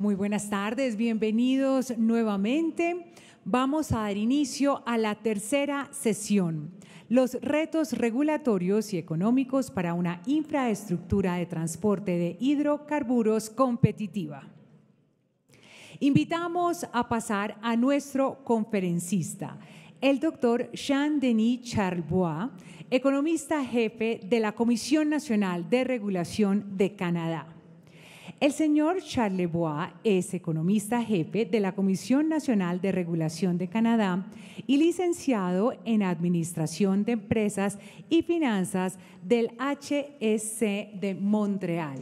Muy buenas tardes, bienvenidos nuevamente. Vamos a dar inicio a la tercera sesión, los retos regulatorios y económicos para una infraestructura de transporte de hidrocarburos competitiva. Invitamos a pasar a nuestro conferencista, el doctor Jean-Denis Charbois, economista jefe de la Comisión Nacional de Regulación de Canadá. El señor Charles Bois es economista jefe de la Comisión Nacional de Regulación de Canadá y licenciado en Administración de Empresas y Finanzas del HSC e de Montreal.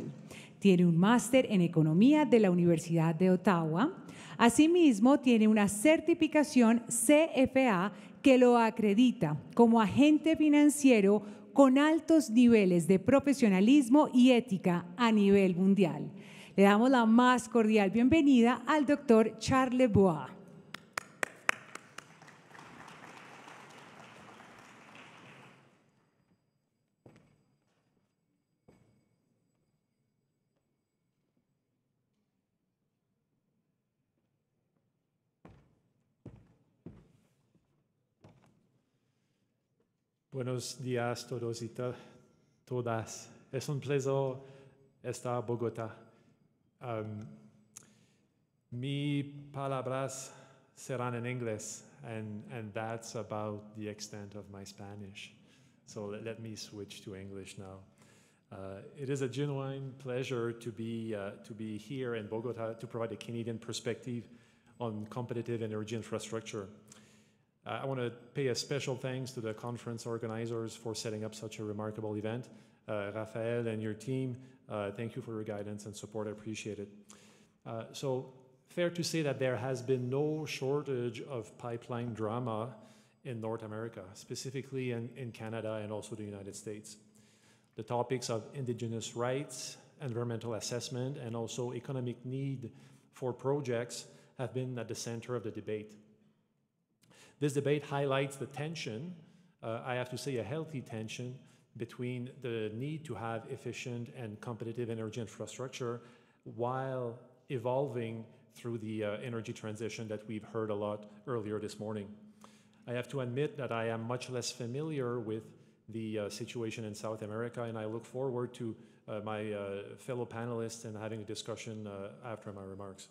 Tiene un máster en Economía de la Universidad de Ottawa. Asimismo, tiene una certificación CFA que lo acredita como agente financiero con altos niveles de profesionalismo y ética a nivel mundial. Le damos la más cordial bienvenida al doctor Charles Bois. Buenos días todos y todas. Es un placer estar en Bogotá. Um, mis palabras serán en inglés, and, and that's about the extent of my Spanish. So let, let me switch to English now. Uh, it is a genuine pleasure to be, uh, to be here in Bogota to provide a Canadian perspective on competitive energy infrastructure. Uh, I want to pay a special thanks to the conference organizers for setting up such a remarkable event. Uh, Rafael and your team, uh, thank you for your guidance and support. I appreciate it. Uh, so, fair to say that there has been no shortage of pipeline drama in North America, specifically in, in Canada and also the United States. The topics of indigenous rights, environmental assessment, and also economic need for projects have been at the center of the debate. This debate highlights the tension, uh, I have to say a healthy tension, between the need to have efficient and competitive energy infrastructure while evolving through the uh, energy transition that we've heard a lot earlier this morning. I have to admit that I am much less familiar with the uh, situation in South America, and I look forward to uh, my uh, fellow panelists and having a discussion uh, after my remarks.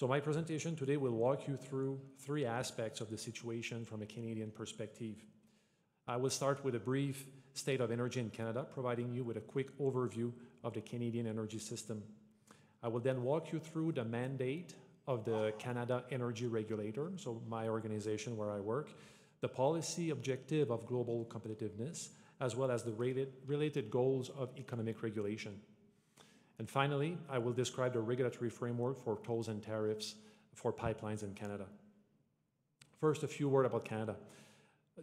So my presentation today will walk you through three aspects of the situation from a Canadian perspective. I will start with a brief state of energy in Canada, providing you with a quick overview of the Canadian energy system. I will then walk you through the mandate of the Canada Energy Regulator, so my organization where I work, the policy objective of global competitiveness, as well as the related goals of economic regulation. And finally, I will describe the regulatory framework for tolls and tariffs for pipelines in Canada. First, a few words about Canada.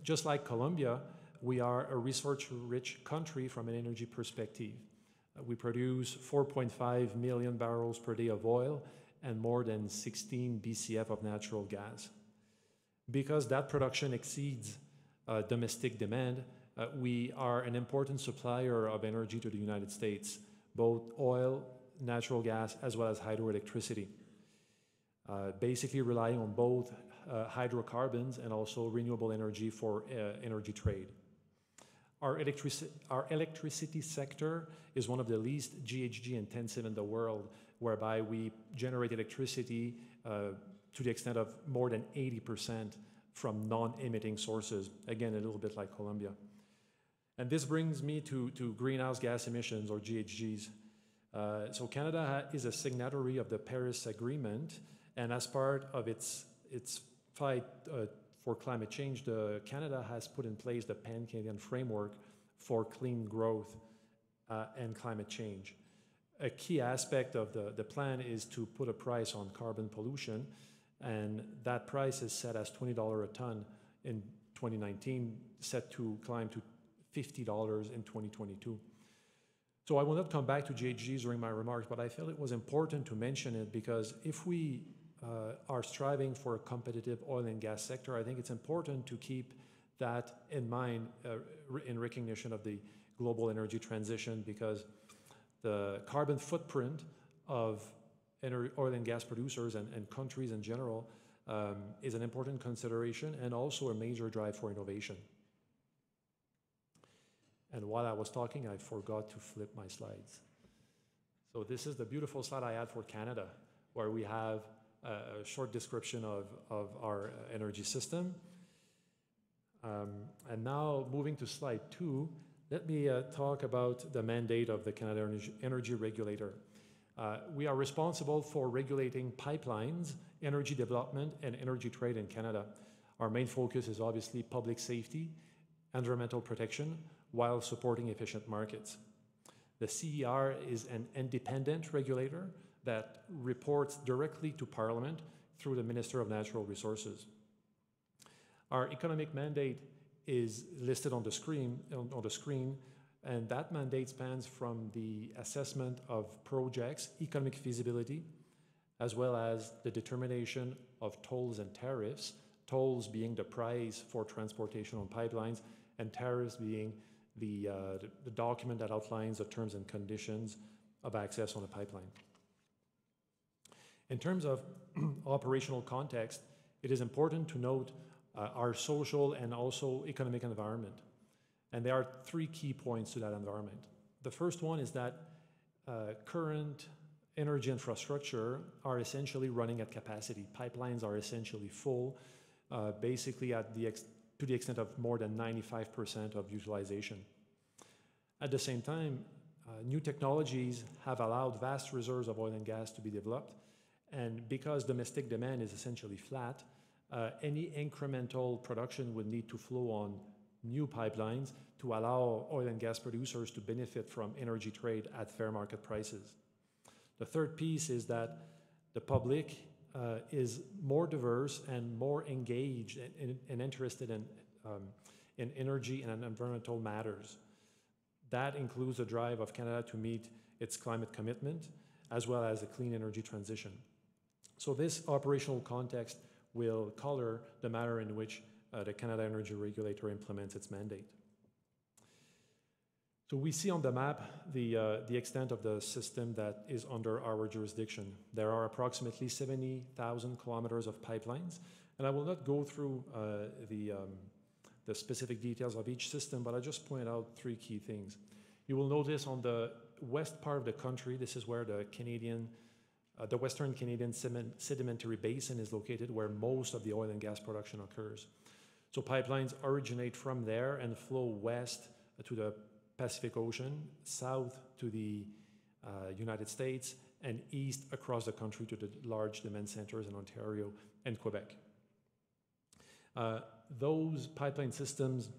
Just like Colombia, we are a resource-rich country from an energy perspective. We produce 4.5 million barrels per day of oil and more than 16 BCF of natural gas. Because that production exceeds uh, domestic demand, uh, we are an important supplier of energy to the United States both oil, natural gas, as well as hydroelectricity. Uh, basically relying on both uh, hydrocarbons and also renewable energy for uh, energy trade. Our, electrici our electricity sector is one of the least GHG intensive in the world, whereby we generate electricity uh, to the extent of more than 80% from non emitting sources. Again, a little bit like Colombia. And this brings me to, to greenhouse gas emissions or GHGs. Uh, so Canada is a signatory of the Paris Agreement, and as part of its its fight uh, for climate change, the Canada has put in place the Pan Canadian Framework for Clean Growth uh, and Climate Change. A key aspect of the, the plan is to put a price on carbon pollution, and that price is set as $20 a ton in 2019, set to climb to $50 in 2022. So I will not come back to GHGs during my remarks, but I felt it was important to mention it because if we uh, are striving for a competitive oil and gas sector, I think it's important to keep that in mind uh, in recognition of the global energy transition because the carbon footprint of oil and gas producers and, and countries in general um, is an important consideration and also a major drive for innovation. And while I was talking, I forgot to flip my slides. So this is the beautiful slide I had for Canada, where we have a, a short description of, of our uh, energy system. Um, and now moving to slide two, let me uh, talk about the mandate of the Canada Energy, Energy Regulator. Uh, we are responsible for regulating pipelines, energy development, and energy trade in Canada. Our main focus is obviously public safety, environmental protection, while supporting efficient markets. The CER is an independent regulator that reports directly to Parliament through the Minister of Natural Resources. Our economic mandate is listed on the screen, on the screen and that mandate spans from the assessment of projects' economic feasibility, as well as the determination of tolls and tariffs, tolls being the price for transportation on pipelines, and tariffs being the, uh, the document that outlines the terms and conditions of access on a pipeline. In terms of operational context, it is important to note uh, our social and also economic environment. And there are three key points to that environment. The first one is that uh, current energy infrastructure are essentially running at capacity. Pipelines are essentially full, uh, basically at the to the extent of more than 95% of utilization. At the same time, uh, new technologies have allowed vast reserves of oil and gas to be developed, and because domestic demand is essentially flat, uh, any incremental production would need to flow on new pipelines to allow oil and gas producers to benefit from energy trade at fair market prices. The third piece is that the public uh, is more diverse and more engaged and, and, and interested in, um, in energy and environmental matters. That includes a drive of Canada to meet its climate commitment as well as a clean energy transition. So this operational context will color the manner in which uh, the Canada Energy Regulator implements its mandate. So we see on the map the, uh, the extent of the system that is under our jurisdiction. There are approximately 70,000 kilometers of pipelines, and I will not go through uh, the, um, the specific details of each system, but I just point out three key things. You will notice on the west part of the country, this is where the Canadian, uh, the Western Canadian sedimentary basin is located, where most of the oil and gas production occurs. So pipelines originate from there and flow west to the Pacific Ocean, south to the uh, United States, and east across the country to the large demand centers in Ontario and Quebec. Uh, those pipeline systems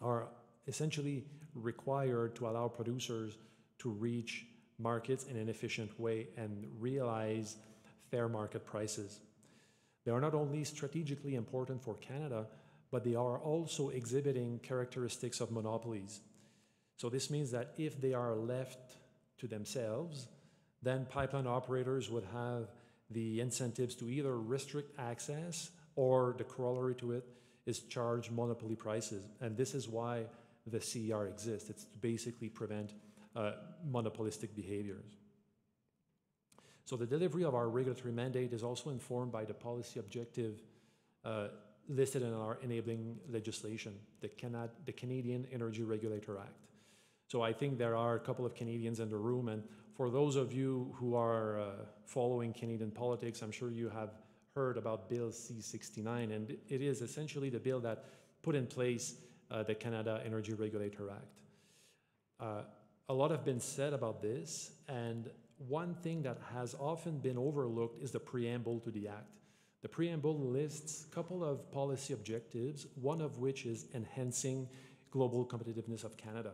are essentially required to allow producers to reach markets in an efficient way and realize fair market prices. They are not only strategically important for Canada, but they are also exhibiting characteristics of monopolies. So this means that if they are left to themselves, then pipeline operators would have the incentives to either restrict access or the corollary to it is charge monopoly prices. And this is why the CER exists. It's to basically prevent uh, monopolistic behaviors. So the delivery of our regulatory mandate is also informed by the policy objective uh, listed in our enabling legislation, the, Canad the Canadian Energy Regulator Act. So I think there are a couple of Canadians in the room. And for those of you who are uh, following Canadian politics, I'm sure you have heard about Bill C 69. And it is essentially the bill that put in place uh, the Canada Energy Regulator Act. Uh, a lot have been said about this. And one thing that has often been overlooked is the preamble to the act. The preamble lists a couple of policy objectives, one of which is enhancing global competitiveness of Canada.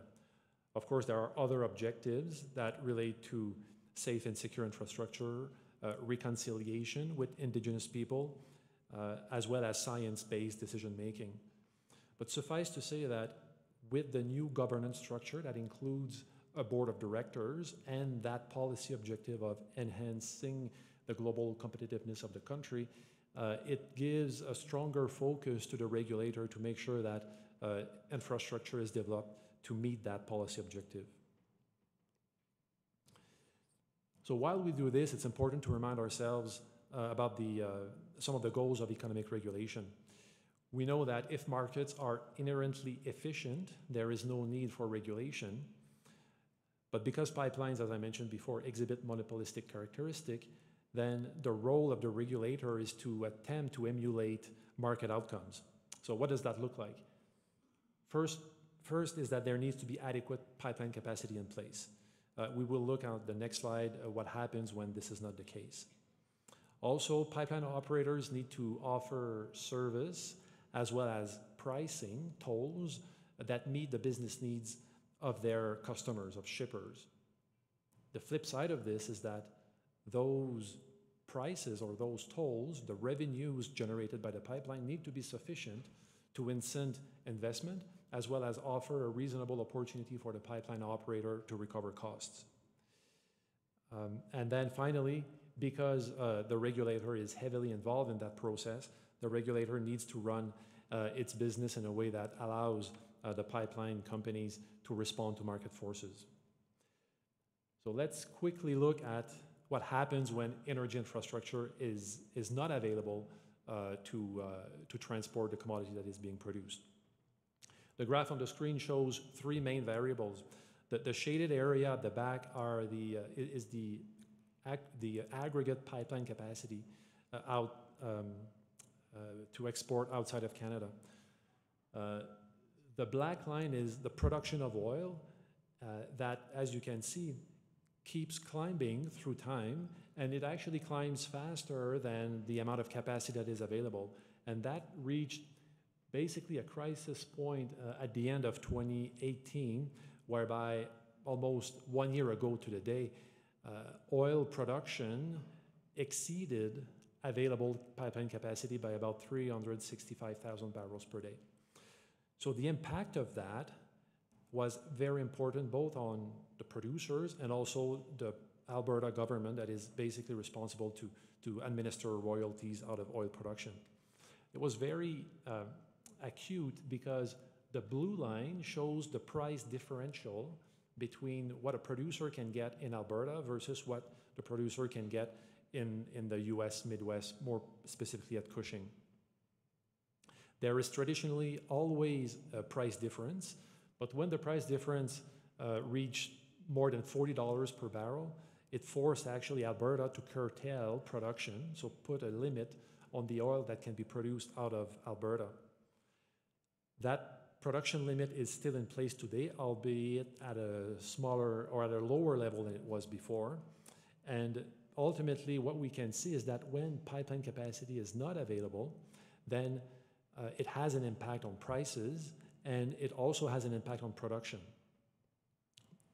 Of course, there are other objectives that relate to safe and secure infrastructure, uh, reconciliation with indigenous people, uh, as well as science-based decision-making. But suffice to say that with the new governance structure that includes a board of directors and that policy objective of enhancing the global competitiveness of the country, uh, it gives a stronger focus to the regulator to make sure that uh, infrastructure is developed to meet that policy objective. So while we do this, it's important to remind ourselves uh, about the, uh, some of the goals of economic regulation. We know that if markets are inherently efficient, there is no need for regulation. But because pipelines, as I mentioned before, exhibit monopolistic characteristic, then the role of the regulator is to attempt to emulate market outcomes. So what does that look like? First, First is that there needs to be adequate pipeline capacity in place. Uh, we will look at the next slide uh, what happens when this is not the case. Also, pipeline operators need to offer service as well as pricing, tolls, that meet the business needs of their customers, of shippers. The flip side of this is that those prices or those tolls, the revenues generated by the pipeline, need to be sufficient to incent investment as well as offer a reasonable opportunity for the pipeline operator to recover costs. Um, and then finally, because uh, the regulator is heavily involved in that process, the regulator needs to run uh, its business in a way that allows uh, the pipeline companies to respond to market forces. So let's quickly look at what happens when energy infrastructure is, is not available uh, to, uh, to transport the commodity that is being produced. The graph on the screen shows three main variables. The, the shaded area at the back are the, uh, is the, ag the aggregate pipeline capacity uh, out um, uh, to export outside of Canada. Uh, the black line is the production of oil uh, that, as you can see, keeps climbing through time, and it actually climbs faster than the amount of capacity that is available. And that reached basically a crisis point uh, at the end of 2018, whereby almost one year ago to the day, uh, oil production exceeded available pipeline capacity by about 365,000 barrels per day. So the impact of that was very important both on the producers and also the Alberta government that is basically responsible to, to administer royalties out of oil production. It was very uh, acute because the blue line shows the price differential between what a producer can get in Alberta versus what the producer can get in, in the US Midwest, more specifically at Cushing. There is traditionally always a price difference, but when the price difference uh, reached more than $40 per barrel, it forced actually Alberta to curtail production, so put a limit on the oil that can be produced out of Alberta. That production limit is still in place today, albeit at a smaller or at a lower level than it was before. And ultimately, what we can see is that when pipeline capacity is not available, then uh, it has an impact on prices and it also has an impact on production.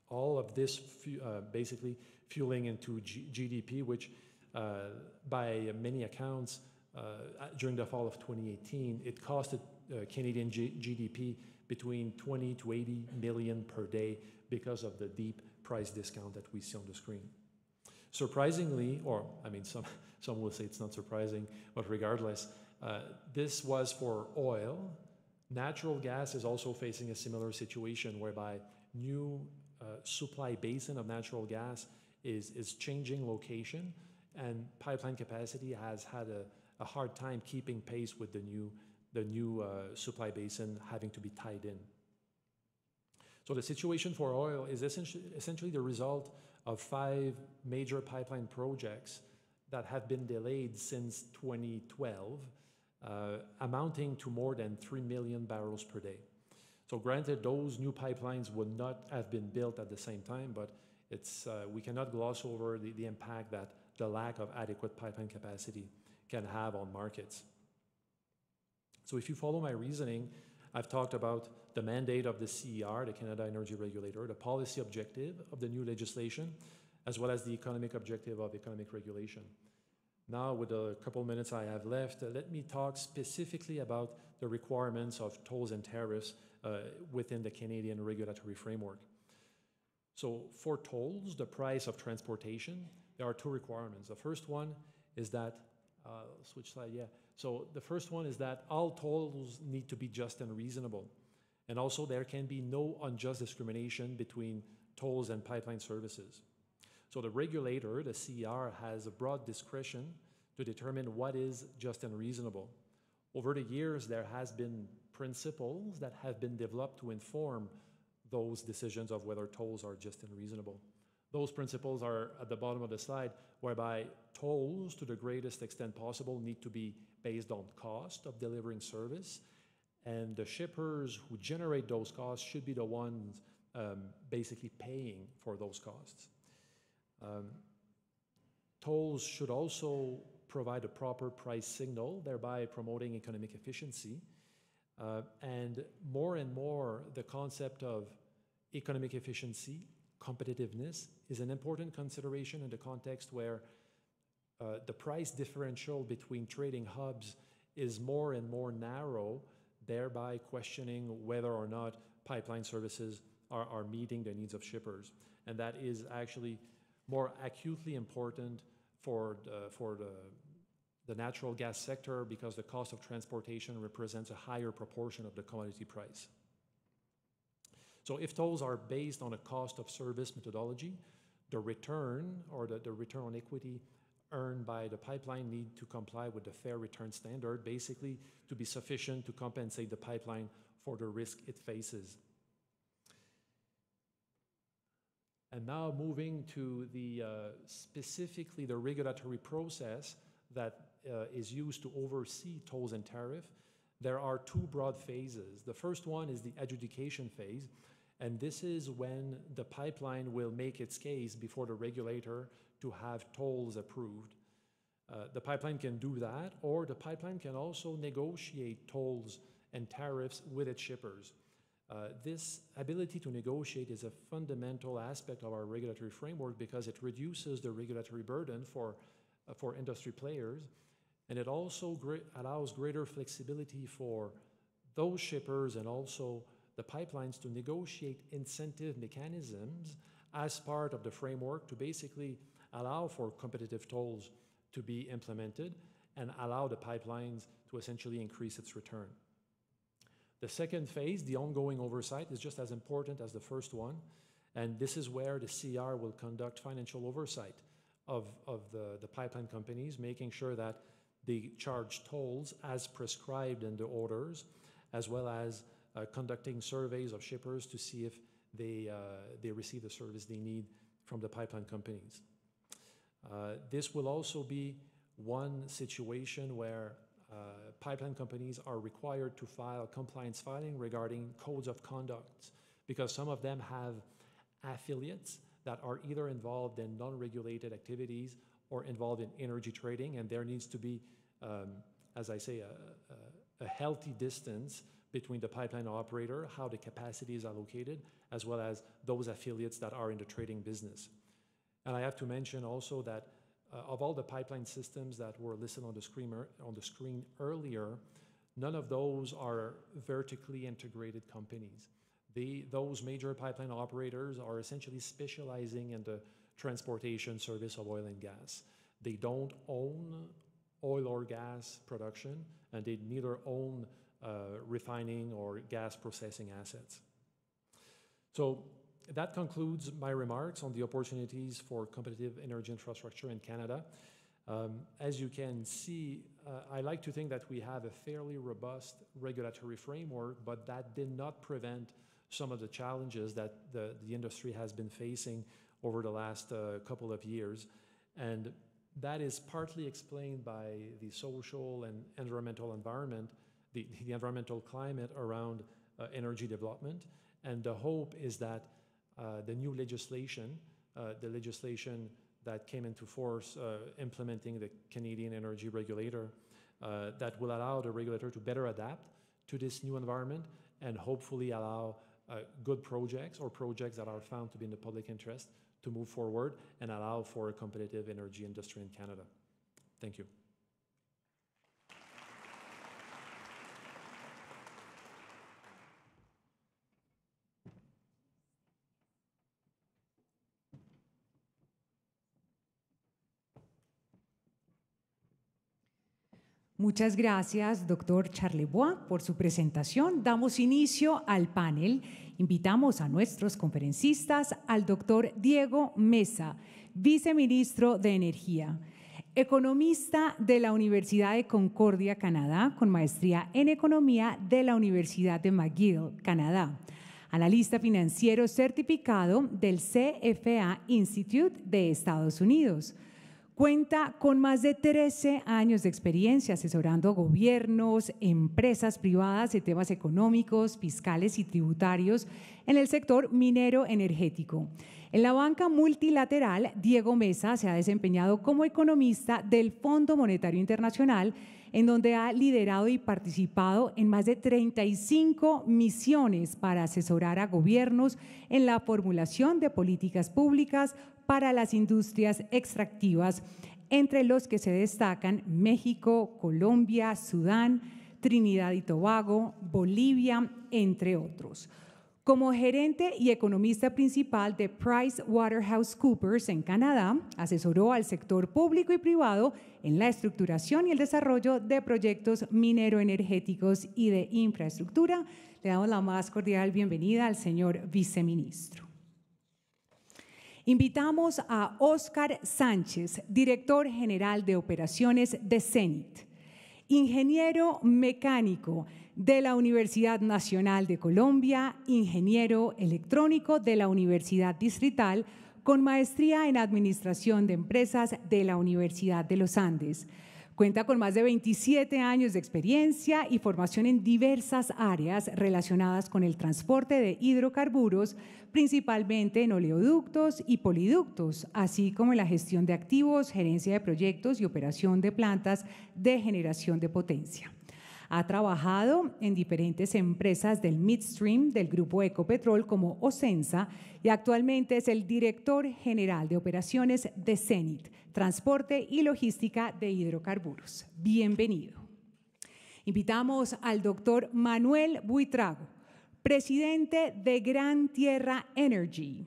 All of this uh, basically fueling into GDP, which uh, by many accounts during the fall of 2018, it costed uh, Canadian G GDP between 20 to 80 million per day because of the deep price discount that we see on the screen. Surprisingly, or I mean, some, some will say it's not surprising, but regardless, uh, this was for oil. Natural gas is also facing a similar situation whereby new uh, supply basin of natural gas is, is changing location and pipeline capacity has had a, a hard time keeping pace with the new the new uh, supply basin having to be tied in. So the situation for oil is essentially the result of five major pipeline projects that have been delayed since 2012, uh, amounting to more than 3 million barrels per day. So granted, those new pipelines would not have been built at the same time, but it's, uh, we cannot gloss over the, the impact that the lack of adequate pipeline capacity can have on markets. So if you follow my reasoning, I've talked about the mandate of the CER, the Canada Energy Regulator, the policy objective of the new legislation, as well as the economic objective of economic regulation. Now, with the couple minutes I have left, uh, let me talk specifically about the requirements of tolls and tariffs uh, within the Canadian regulatory framework. So for tolls, the price of transportation, there are two requirements. The first one is that uh, switch slide, yeah. So the first one is that all tolls need to be just and reasonable. And also there can be no unjust discrimination between tolls and pipeline services. So the regulator, the CER, has a broad discretion to determine what is just and reasonable. Over the years, there has been principles that have been developed to inform those decisions of whether tolls are just and reasonable. Those principles are at the bottom of the slide, whereby tolls, to the greatest extent possible, need to be based on cost of delivering service. And the shippers who generate those costs should be the ones um, basically paying for those costs. Um, tolls should also provide a proper price signal, thereby promoting economic efficiency. Uh, and more and more, the concept of economic efficiency competitiveness is an important consideration in the context where uh, the price differential between trading hubs is more and more narrow, thereby questioning whether or not pipeline services are, are meeting the needs of shippers. And that is actually more acutely important for, for the, the natural gas sector because the cost of transportation represents a higher proportion of the commodity price. So if tolls are based on a cost of service methodology, the return or the, the return on equity earned by the pipeline need to comply with the fair return standard, basically to be sufficient to compensate the pipeline for the risk it faces. And now moving to the uh, specifically the regulatory process that uh, is used to oversee tolls and tariff, there are two broad phases. The first one is the adjudication phase. And this is when the pipeline will make its case before the regulator to have tolls approved. Uh, the pipeline can do that, or the pipeline can also negotiate tolls and tariffs with its shippers. Uh, this ability to negotiate is a fundamental aspect of our regulatory framework because it reduces the regulatory burden for, uh, for industry players, and it also allows greater flexibility for those shippers and also the pipelines to negotiate incentive mechanisms as part of the framework to basically allow for competitive tolls to be implemented and allow the pipelines to essentially increase its return. The second phase, the ongoing oversight, is just as important as the first one. And this is where the CR will conduct financial oversight of, of the, the pipeline companies, making sure that they charge tolls as prescribed in the orders, as well as uh, conducting surveys of shippers to see if they, uh, they receive the service they need from the pipeline companies. Uh, this will also be one situation where uh, pipeline companies are required to file compliance filing regarding codes of conduct because some of them have affiliates that are either involved in non-regulated activities or involved in energy trading and there needs to be um, as i say a, a, a healthy distance between the pipeline operator, how the capacity is allocated, as well as those affiliates that are in the trading business. And I have to mention also that uh, of all the pipeline systems that were listed on the screen, on the screen earlier, none of those are vertically integrated companies. The, those major pipeline operators are essentially specializing in the transportation service of oil and gas. They don't own oil or gas production, and they neither own uh, refining or gas processing assets. So that concludes my remarks on the opportunities for competitive energy infrastructure in Canada. Um, as you can see, uh, I like to think that we have a fairly robust regulatory framework, but that did not prevent some of the challenges that the, the industry has been facing over the last uh, couple of years. And that is partly explained by the social and environmental environment the, the environmental climate around uh, energy development. And the hope is that uh, the new legislation, uh, the legislation that came into force uh, implementing the Canadian Energy Regulator, uh, that will allow the regulator to better adapt to this new environment and hopefully allow uh, good projects or projects that are found to be in the public interest to move forward and allow for a competitive energy industry in Canada. Thank you. Muchas gracias, doctor Charlebois, por su presentación. Damos inicio al panel. Invitamos a nuestros conferencistas al doctor Diego Mesa, viceministro de Energía, economista de la Universidad de Concordia, Canadá, con maestría en economía de la Universidad de McGill, Canadá, analista financiero certificado del CFA Institute de Estados Unidos Cuenta con más de 13 años de experiencia asesorando gobiernos, empresas privadas en temas económicos, fiscales y tributarios en el sector minero energético. En la banca multilateral, Diego Mesa se ha desempeñado como economista del Fondo Monetario Internacional, en donde ha liderado y participado en más de 35 misiones para asesorar a gobiernos en la formulación de políticas públicas, para las industrias extractivas, entre los que se destacan México, Colombia, Sudán, Trinidad y Tobago, Bolivia, entre otros. Como gerente y economista principal de Coopers en Canadá, asesoró al sector público y privado en la estructuración y el desarrollo de proyectos mineroenergéticos y de infraestructura. Le damos la más cordial bienvenida al señor viceministro. Invitamos a Óscar Sánchez, director general de operaciones de CENIT, ingeniero mecánico de la Universidad Nacional de Colombia, ingeniero electrónico de la Universidad Distrital, con maestría en Administración de Empresas de la Universidad de los Andes Cuenta con más de 27 años de experiencia y formación en diversas áreas relacionadas con el transporte de hidrocarburos, principalmente en oleoductos y poliductos, así como en la gestión de activos, gerencia de proyectos y operación de plantas de generación de potencia. Ha trabajado en diferentes empresas del midstream del grupo Ecopetrol como Osensa y actualmente es el director general de operaciones de CENIT, Transporte y Logística de Hidrocarburos. Bienvenido. Invitamos al doctor Manuel Buitrago, presidente de Gran Tierra Energy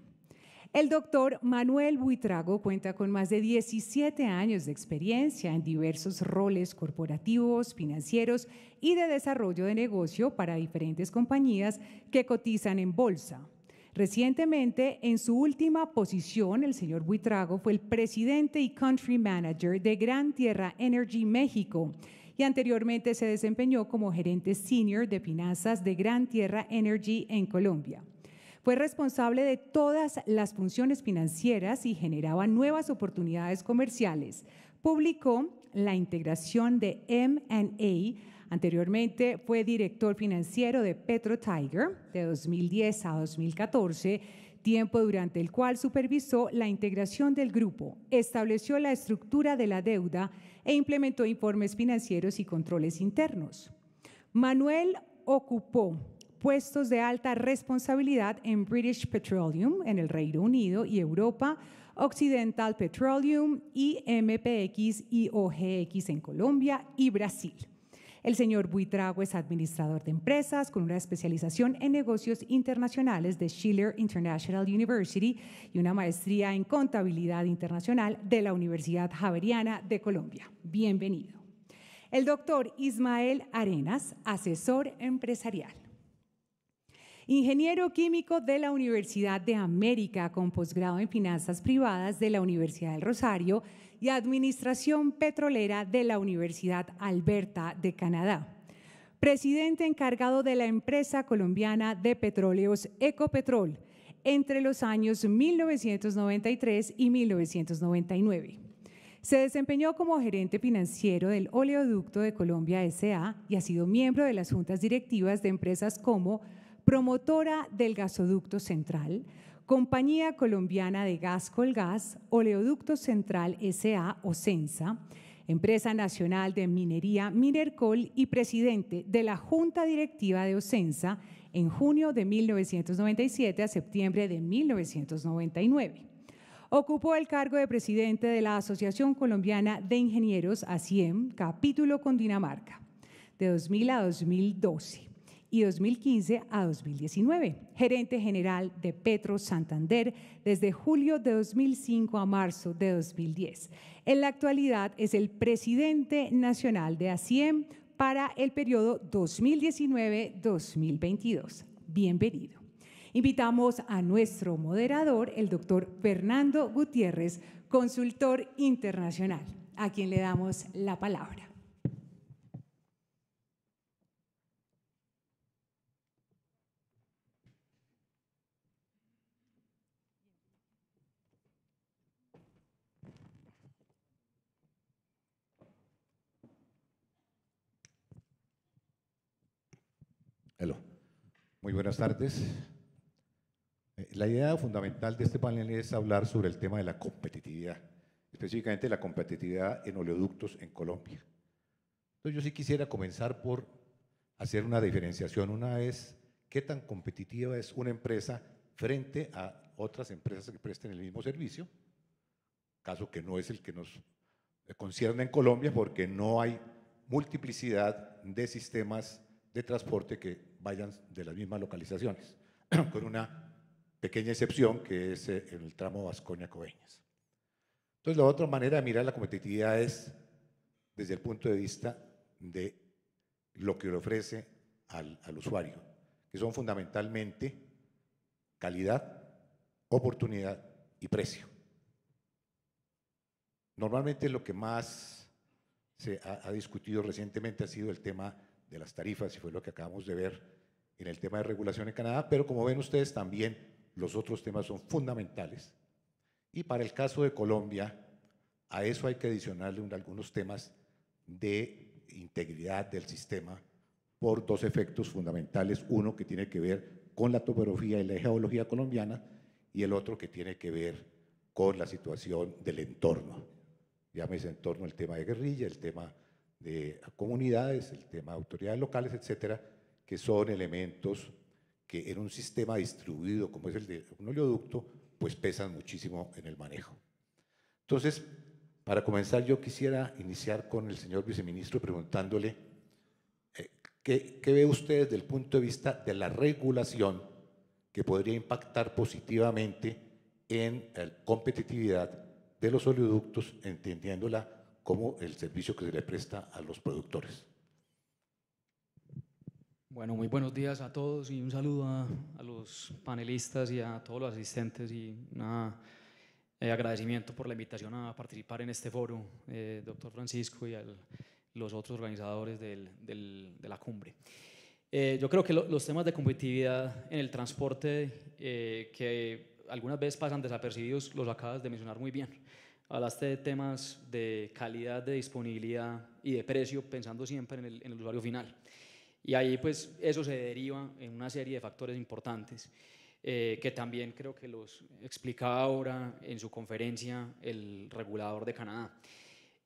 el doctor Manuel Buitrago cuenta con más de 17 años de experiencia en diversos roles corporativos, financieros y de desarrollo de negocio para diferentes compañías que cotizan en bolsa. Recientemente, en su última posición, el señor Buitrago fue el presidente y country manager de Gran Tierra Energy México y anteriormente se desempeñó como gerente senior de finanzas de Gran Tierra Energy en Colombia. Fue responsable de todas las funciones financieras y generaba nuevas oportunidades comerciales. Publicó la integración de M&A. Anteriormente fue director financiero de Petro Tiger de 2010 a 2014 tiempo durante el cual supervisó la integración del grupo, estableció la estructura de la deuda e implementó informes financieros y controles internos. Manuel ocupó puestos de alta responsabilidad en British Petroleum en el Reino Unido y Europa, Occidental Petroleum y MPX y OGX en Colombia y Brasil. El señor Buitrago es administrador de empresas con una especialización en negocios internacionales de Schiller International University y una maestría en contabilidad internacional de la Universidad Javeriana de Colombia. Bienvenido. El doctor Ismael Arenas, asesor empresarial ingeniero químico de la Universidad de América con posgrado en finanzas privadas de la Universidad del Rosario y administración petrolera de la Universidad Alberta de Canadá. Presidente encargado de la empresa colombiana de petróleos Ecopetrol entre los años 1993 y 1999. Se desempeñó como gerente financiero del Oleoducto de Colombia SA y ha sido miembro de las juntas directivas de empresas como promotora del gasoducto central, Compañía Colombiana de Gas Colgas, Oleoducto Central SA o Empresa Nacional de Minería Minercol y presidente de la Junta Directiva de Osensa en junio de 1997 a septiembre de 1999. Ocupó el cargo de presidente de la Asociación Colombiana de Ingenieros, ACIEM, capítulo con Dinamarca, de 2000 a 2012 y 2015 a 2019. Gerente general de Petro Santander desde julio de 2005 a marzo de 2010. En la actualidad es el presidente nacional de ACIEM para el periodo 2019-2022. Bienvenido. Invitamos a nuestro moderador, el doctor Fernando Gutiérrez, consultor internacional, a quien le damos la palabra. Muy buenas tardes. Eh, la idea fundamental de este panel es hablar sobre el tema de la competitividad, específicamente la competitividad en oleoductos en Colombia. Entonces yo sí quisiera comenzar por hacer una diferenciación. Una es qué tan competitiva es una empresa frente a otras empresas que presten el mismo servicio, caso que no es el que nos concierne en Colombia porque no hay multiplicidad de sistemas de transporte que vayan de las mismas localizaciones, con una pequeña excepción que es eh, el tramo Vascoña-Coveñas. Entonces, la otra manera de mirar la competitividad es desde el punto de vista de lo que le ofrece al, usuario, que son fundamentalmente calidad, oportunidad y precio. Normalmente lo que más se ha, ha discutido recientemente ha sido el tema de las tarifas y fue lo que acabamos de ver en el tema de regulación en Canadá, pero como ven ustedes también los otros temas son fundamentales. Y para el caso de Colombia, a eso hay que adicionarle algunos temas de integridad del sistema por dos efectos fundamentales, uno que tiene que ver con la topografía y la geología colombiana y el otro que tiene que ver con la situación del entorno. Llámese entorno el tema de guerrilla, el tema de comunidades, el tema de autoridades locales, etcétera, que son elementos que en un sistema distribuido como es el de un oleoducto, pues pesan muchísimo en el manejo. Entonces, para comenzar, yo quisiera iniciar con el señor viceministro preguntándole eh, ¿qué, ¿qué, ve usted desde el punto de vista de la regulación que podría impactar positivamente en la competitividad de los oleoductos, entendiéndola como el servicio que se le presta a los productores. Bueno, muy buenos días a todos y un saludo a, los panelistas y a todos los asistentes y un eh, agradecimiento por la invitación a participar en este foro, eh, doctor Francisco y a los otros organizadores de la cumbre. Eh, yo creo que los temas de competitividad en el transporte que algunas veces pasan desapercibidos los acabas de mencionar muy bien. Hablaste de temas de calidad, de disponibilidad y de precio, pensando siempre en el, usuario final. Y ahí pues eso se deriva en una serie de factores importantes, eh, que también creo que los explicaba ahora en su conferencia el regulador de Canadá.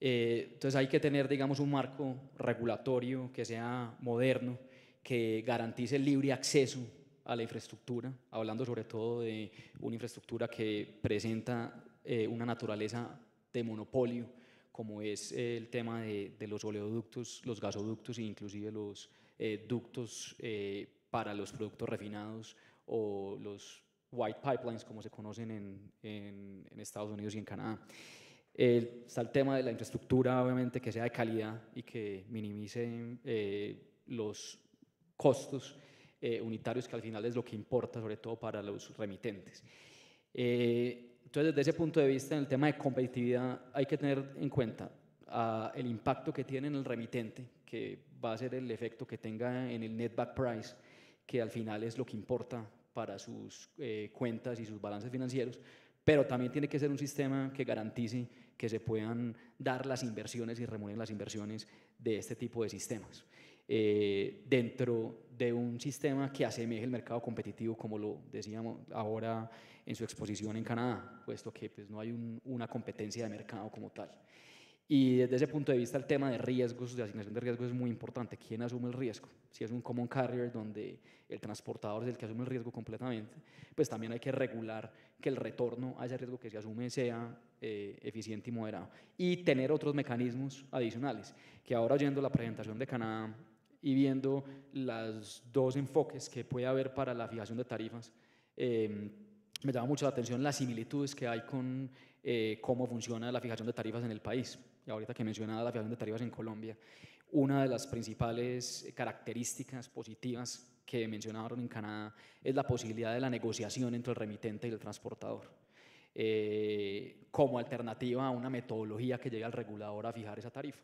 Eh, entonces hay que tener, digamos, un marco regulatorio que sea moderno, que garantice el libre acceso a la infraestructura, hablando sobre todo de una infraestructura que presenta eh, una naturaleza de monopolio, como es el tema de, los oleoductos, los gasoductos e inclusive los eh, ductos eh, para los productos refinados o los white pipelines, como se conocen en, en, Estados Unidos y en Canadá. está el tema de la infraestructura, obviamente, que sea de calidad y que minimice los costos unitarios, que al final es lo que importa, sobre todo para los remitentes. Entonces, desde ese punto de vista, en el tema de competitividad, hay que tener en cuenta ah, el impacto que tiene en el remitente, que va a ser el efecto que tenga en el net back price, que al final es lo que importa para sus eh, cuentas y sus balances financieros, pero también tiene que ser un sistema que garantice que se puedan dar las inversiones y remunerar las inversiones de este tipo de sistemas. Eh, dentro de un sistema que asemeje el mercado competitivo, como lo decíamos ahora en su exposición en Canadá, puesto que pues, no hay una competencia de mercado como tal. Y desde ese punto de vista el tema de riesgos, de asignación de riesgos es muy importante. ¿Quién asume el riesgo? Si es un common carrier donde el transportador es el que asume el riesgo completamente, pues también hay que regular que el retorno a ese riesgo que se asume sea eh, eficiente y moderado. Y tener otros mecanismos adicionales, que ahora oyendo la presentación de Canadá y viendo los dos enfoques que puede haber para la fijación de tarifas, em, me llama mucho la atención las similitudes que hay con eh, cómo funciona la fijación de tarifas en el país. Y ahorita que mencionaba la fijación de tarifas en Colombia, una de las principales características positivas que mencionaron en Canadá es la posibilidad de la negociación entre el remitente y el transportador, eh, como alternativa a una metodología que llegue al regulador a fijar esa tarifa.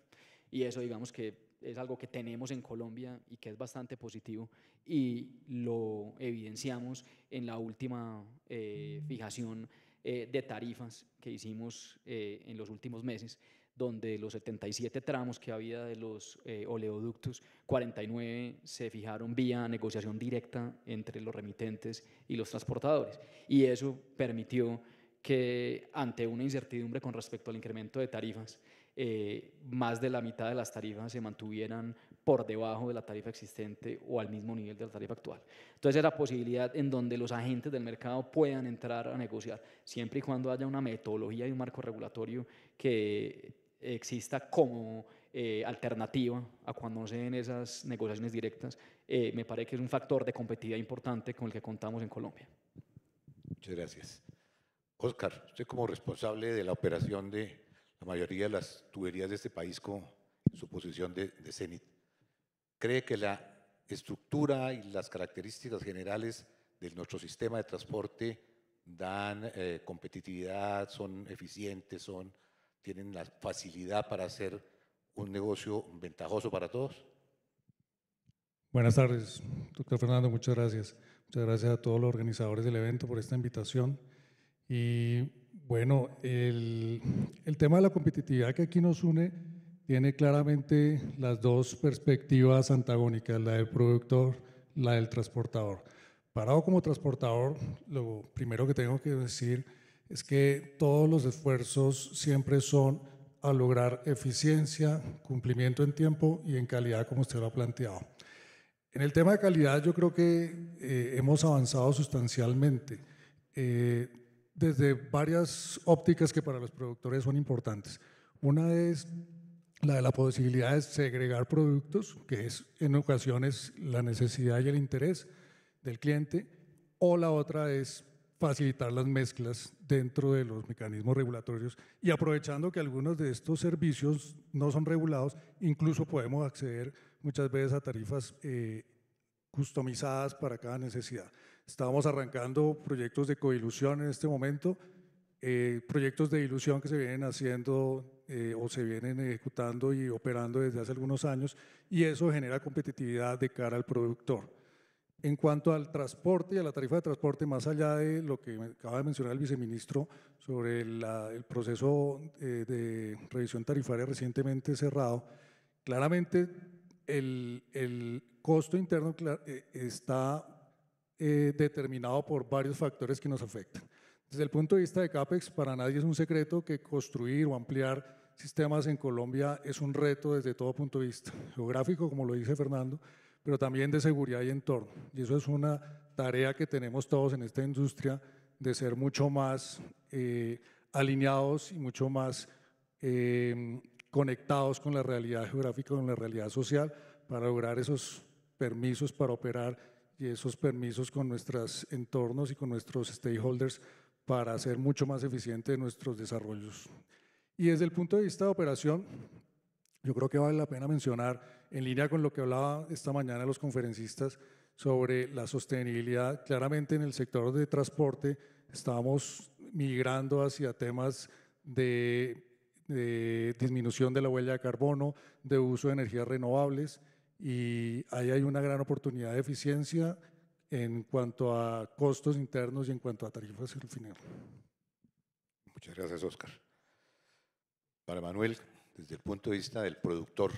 Y eso digamos que es algo que tenemos en Colombia y que es bastante positivo y lo evidenciamos en la última eh, fijación eh, de tarifas que hicimos eh, en los últimos meses, donde los 77 tramos que había de los oleoductos, 49 se fijaron vía negociación directa entre los remitentes y los transportadores. Y eso permitió que ante una incertidumbre con respecto al incremento de tarifas, eh, más de la mitad de las tarifas se mantuvieran por debajo de la tarifa existente o al mismo nivel de la tarifa actual. Entonces la posibilidad en donde los agentes del mercado puedan entrar a negociar, siempre y cuando haya una metodología y un marco regulatorio que eh, exista como eh, alternativa a cuando se den esas negociaciones directas, me parece que es un factor de competitividad importante con el que contamos en Colombia. Muchas gracias. Oscar, usted como responsable de la operación de la mayoría de las tuberías de este país con su posición de, CENIT. ¿Cree que la estructura y las características generales de nuestro sistema de transporte dan eh, competitividad, son eficientes, son, tienen la facilidad para hacer un negocio ventajoso para todos? Buenas tardes, doctor Fernando, muchas gracias. Muchas gracias a todos los organizadores del evento por esta invitación. Y bueno, el, tema de la competitividad que aquí nos une tiene claramente las dos perspectivas antagónicas, la del productor, la del transportador. Parado como transportador, lo primero que tengo que decir es que todos los esfuerzos siempre son a lograr eficiencia, cumplimiento en tiempo y en calidad, como usted lo ha planteado. En el tema de calidad, yo creo que eh, hemos avanzado sustancialmente. Eh, desde varias ópticas que para los productores son importantes. Una es la de la posibilidad de segregar productos, que es en ocasiones la necesidad y el interés del cliente, o la otra es facilitar las mezclas dentro de los mecanismos regulatorios y aprovechando que algunos de estos servicios no son regulados, incluso podemos acceder muchas veces a tarifas eh, customizadas para cada necesidad. Estábamos arrancando proyectos de coilusión en este momento, eh, proyectos de ilusión que se vienen haciendo eh, o se vienen ejecutando y operando desde hace algunos años y eso genera competitividad de cara al productor. En cuanto al transporte y a la tarifa de transporte, más allá de lo que acaba de mencionar el viceministro sobre el proceso eh, de revisión tarifaria recientemente cerrado, claramente el, el costo interno está eh, determinado por varios factores que nos afectan. Desde el punto de vista de CAPEX, para nadie es un secreto que construir o ampliar sistemas en Colombia es un reto desde todo punto de vista, geográfico, como lo dice Fernando, pero también de seguridad y entorno. Y eso es una tarea que tenemos todos en esta industria de ser mucho más eh, alineados y mucho más em, conectados con la realidad geográfica, con la realidad social, para lograr esos permisos para operar y esos permisos con nuestros entornos y con nuestros stakeholders para hacer mucho más eficiente nuestros desarrollos. Y desde el punto de vista de operación, yo creo que vale la pena mencionar, en línea con lo que hablaba esta mañana los conferencistas sobre la sostenibilidad, claramente en el sector de transporte estamos migrando hacia temas de, de disminución de la huella de carbono, de uso de energías renovables y ahí hay una gran oportunidad de eficiencia en cuanto a costos internos y en cuanto a tarifas al final. Muchas gracias, Oscar. Para Manuel, desde el punto de vista del productor,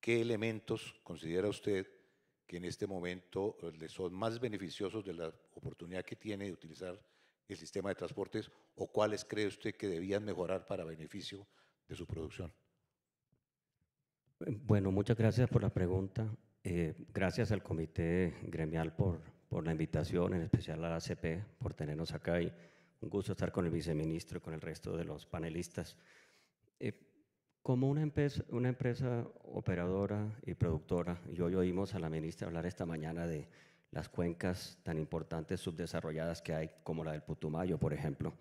¿qué elementos considera usted que en este momento le eh, son más beneficiosos de la oportunidad que tiene de utilizar el sistema de transportes o cuáles cree usted que debían mejorar para beneficio de su producción? Bueno, muchas gracias por la pregunta. Eh, gracias al comité gremial por, por la invitación, en especial a la ACP por tenernos acá y un gusto estar con el viceministro y con el resto de los panelistas. Eh, como una empresa, una empresa operadora y productora, y hoy oímos a la ministra hablar esta mañana de las cuencas tan importantes subdesarrolladas que hay, como la del Putumayo, por ejemplo.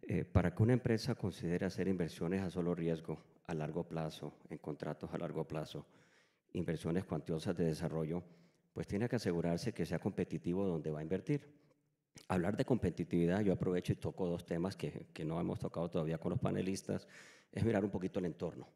Eh, para que una empresa considere hacer inversiones a solo riesgo, a largo plazo, en contratos a largo plazo, inversiones cuantiosas de desarrollo, pues tiene que asegurarse que sea competitivo donde va a invertir. Hablar de competitividad, yo aprovecho y toco dos temas que, no hemos tocado todavía con los panelistas, es mirar un poquito el entorno.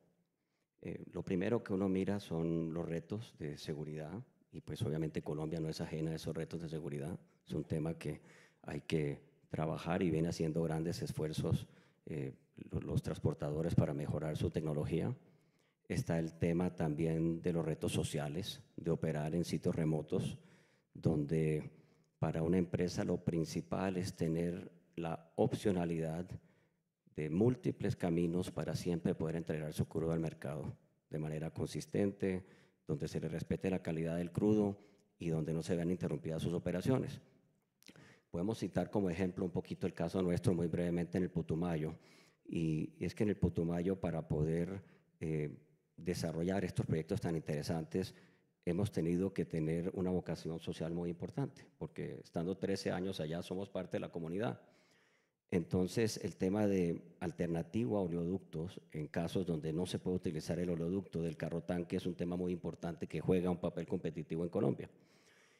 Eh, lo primero que uno mira son los retos de seguridad, y pues obviamente Colombia no es ajena a esos retos de seguridad, es un tema que hay que trabajar y viene haciendo grandes esfuerzos eh, los transportadores para mejorar su tecnología. Está el tema también de los retos sociales, de operar en sitios remotos, donde para una empresa lo principal es tener la opcionalidad de múltiples caminos para siempre poder entregar su crudo al mercado de manera consistente, donde se le respete la calidad del crudo y donde no se vean interrumpidas sus operaciones. Podemos citar como ejemplo un poquito el caso nuestro muy brevemente en el Putumayo. Y es que en el Putumayo, para poder eh, desarrollar estos proyectos tan interesantes, hemos tenido que tener una vocación social muy importante, porque estando 13 años allá somos parte de la comunidad. Entonces, el tema de alternativa a oleoductos, en casos donde no se puede utilizar el oleoducto del carro tanque, es un tema muy importante que juega un papel competitivo en Colombia.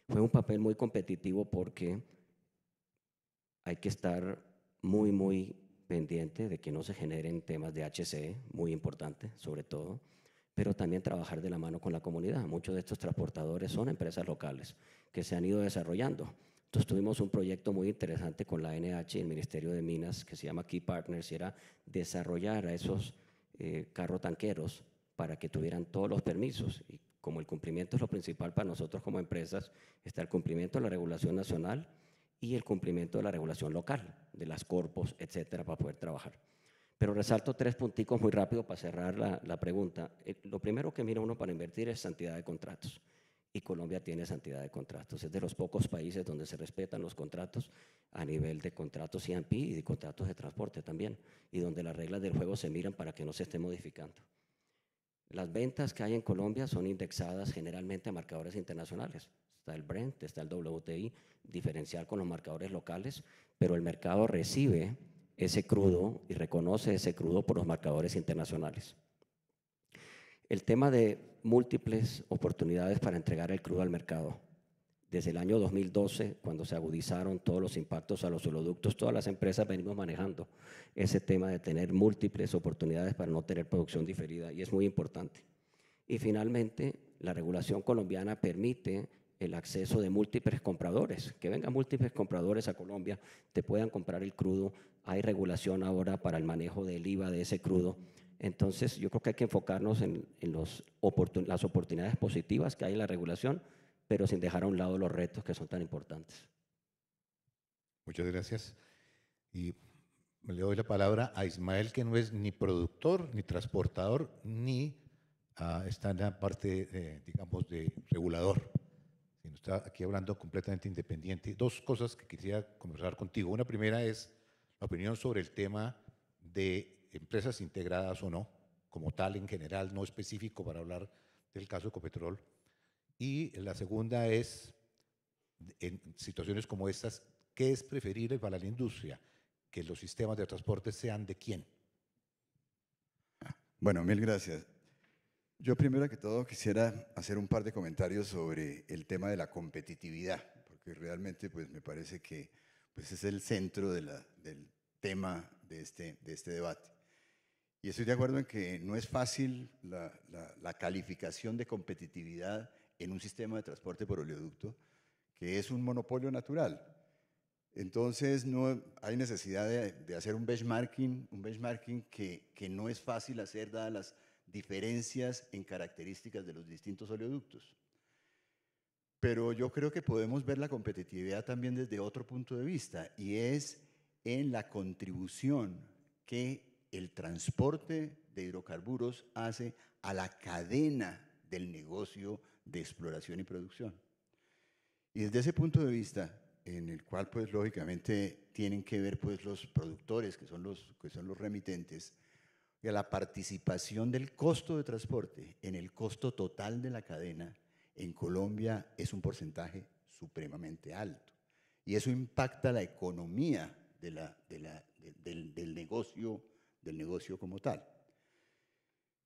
Fue un papel muy competitivo porque hay que estar muy, muy pendiente de que no se generen temas de HC, muy importante, sobre todo, pero también trabajar de la mano con la comunidad. Muchos de estos transportadores son empresas locales que se han ido desarrollando. Entonces tuvimos un proyecto muy interesante con la NH y el Ministerio de Minas que se llama Key Partners y era desarrollar a esos eh, carro tanqueros para que tuvieran todos los permisos. Y como el cumplimiento es lo principal para nosotros como empresas, está el cumplimiento de la regulación nacional, y el cumplimiento de la regulación local, de las corpos, etcétera, para poder trabajar. Pero resalto tres punticos muy rápido para cerrar la, pregunta. Eh, lo primero que mira uno para invertir es santidad de contratos. Y Colombia tiene santidad de contratos. Es de los pocos países donde se respetan los contratos a nivel de contratos IAMP y de contratos de transporte también. Y donde las reglas del juego se miran para que no se esté modificando. Las ventas que hay en Colombia son indexadas generalmente a marcadores internacionales está el Brent, está el WTI, diferencial con los marcadores locales, pero el mercado recibe ese crudo y reconoce ese crudo por los marcadores internacionales. El tema de múltiples oportunidades para entregar el crudo al mercado. Desde el año 2012, cuando se agudizaron todos los impactos a los oleoductos, todas las empresas venimos manejando ese tema de tener múltiples oportunidades para no tener producción diferida y es muy importante. Y finalmente, la regulación colombiana permite el acceso de múltiples compradores, que vengan múltiples compradores a Colombia, te puedan comprar el crudo, hay regulación ahora para el manejo del IVA de ese crudo. Entonces, yo creo que hay que enfocarnos en, las oportunidades positivas que hay en la regulación, pero sin dejar a un lado los retos que son tan importantes. Muchas gracias. Y le doy la palabra a Ismael, que no es ni productor, ni transportador, ni ah, está en la parte, digamos, de regulador está aquí hablando completamente independiente. Dos cosas que quisiera conversar contigo. Una primera es la opinión sobre el tema de empresas integradas o no, como tal en general, no específico para hablar del caso de Ecopetrol. Y la segunda es, en situaciones como estas, ¿qué es preferible para la industria? ¿Que los sistemas de transporte sean de quién? Bueno, mil gracias. Yo primero que todo quisiera hacer un par de comentarios sobre el tema de la competitividad, porque realmente pues me parece que pues es el centro de la, del tema de este, de este debate. Y estoy de acuerdo en que no es fácil la, la, calificación de competitividad en un sistema de transporte por oleoducto, que es un monopolio natural. Entonces no hay necesidad de, de hacer un benchmarking, un benchmarking que, que no es fácil hacer dadas las diferencias en características de los distintos oleoductos. Pero yo creo que podemos ver la competitividad también desde otro punto de vista y es en la contribución que el transporte de hidrocarburos hace a la cadena del negocio de exploración y producción. Y desde ese punto de vista, en el cual pues lógicamente tienen que ver pues los productores, que son los, que son los remitentes, de la participación del costo de transporte en el costo total de la cadena en Colombia es un porcentaje supremamente alto. Y eso impacta la economía del, negocio, del negocio como tal.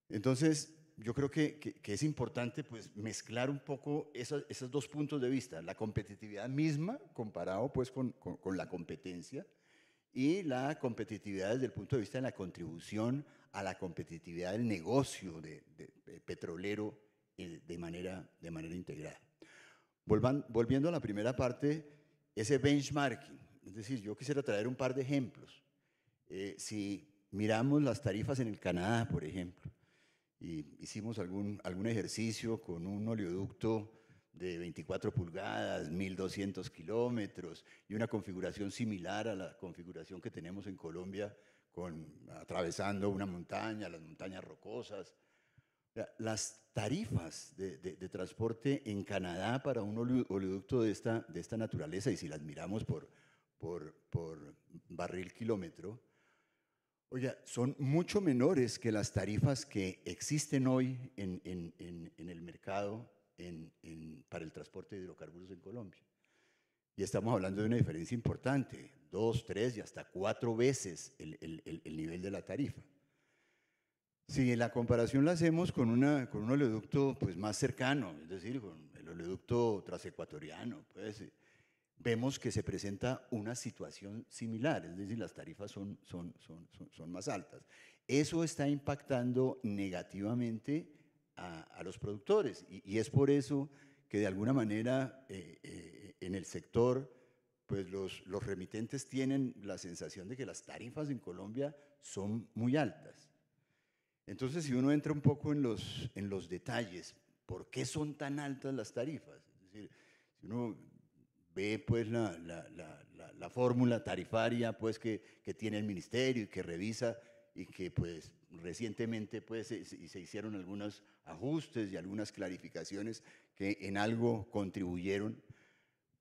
Entonces, yo creo que, es importante pues, mezclar un poco esos dos puntos de vista, la competitividad misma comparado pues, con, con la competencia y la competitividad desde el punto de vista de la contribución a la competitividad del negocio de, petrolero eh, de, manera, de manera integrada. volviendo a la primera parte, ese benchmarking, es decir, yo quisiera traer un par de ejemplos. Eh, si miramos las tarifas en el Canadá, por ejemplo, y hicimos algún, algún ejercicio con un oleoducto de 24 pulgadas, 1200 kilómetros y una configuración similar a la configuración que tenemos en Colombia con, atravesando una montaña, las montañas rocosas. Las tarifas de, transporte en Canadá para un oleoducto de esta, de esta naturaleza, y si las miramos por, por, por barril kilómetro, son mucho menores que las tarifas que existen hoy en, en, en, en el mercado para el transporte de hidrocarburos en Colombia. Y estamos hablando de una diferencia importante, dos, tres y hasta cuatro veces el, el, el nivel de la tarifa. Si la comparación la hacemos con, una, con un oleoducto pues, más cercano, es decir, con el oleoducto trasecuatoriano, pues, eh, vemos que se presenta una situación similar, es decir, las tarifas son, son, son, son más altas. Eso está impactando negativamente a, a los productores y, es por eso que de alguna manera eh, eh, en el sector pues los, remitentes tienen la sensación de que las tarifas en Colombia son muy altas. Entonces, si uno entra un poco en los, detalles, ¿por qué son tan altas las tarifas? Es decir, si uno ve pues la, fórmula tarifaria pues que, tiene el ministerio y que revisa y que pues recientemente pues se, se hicieron algunos ajustes y algunas clarificaciones que en algo contribuyeron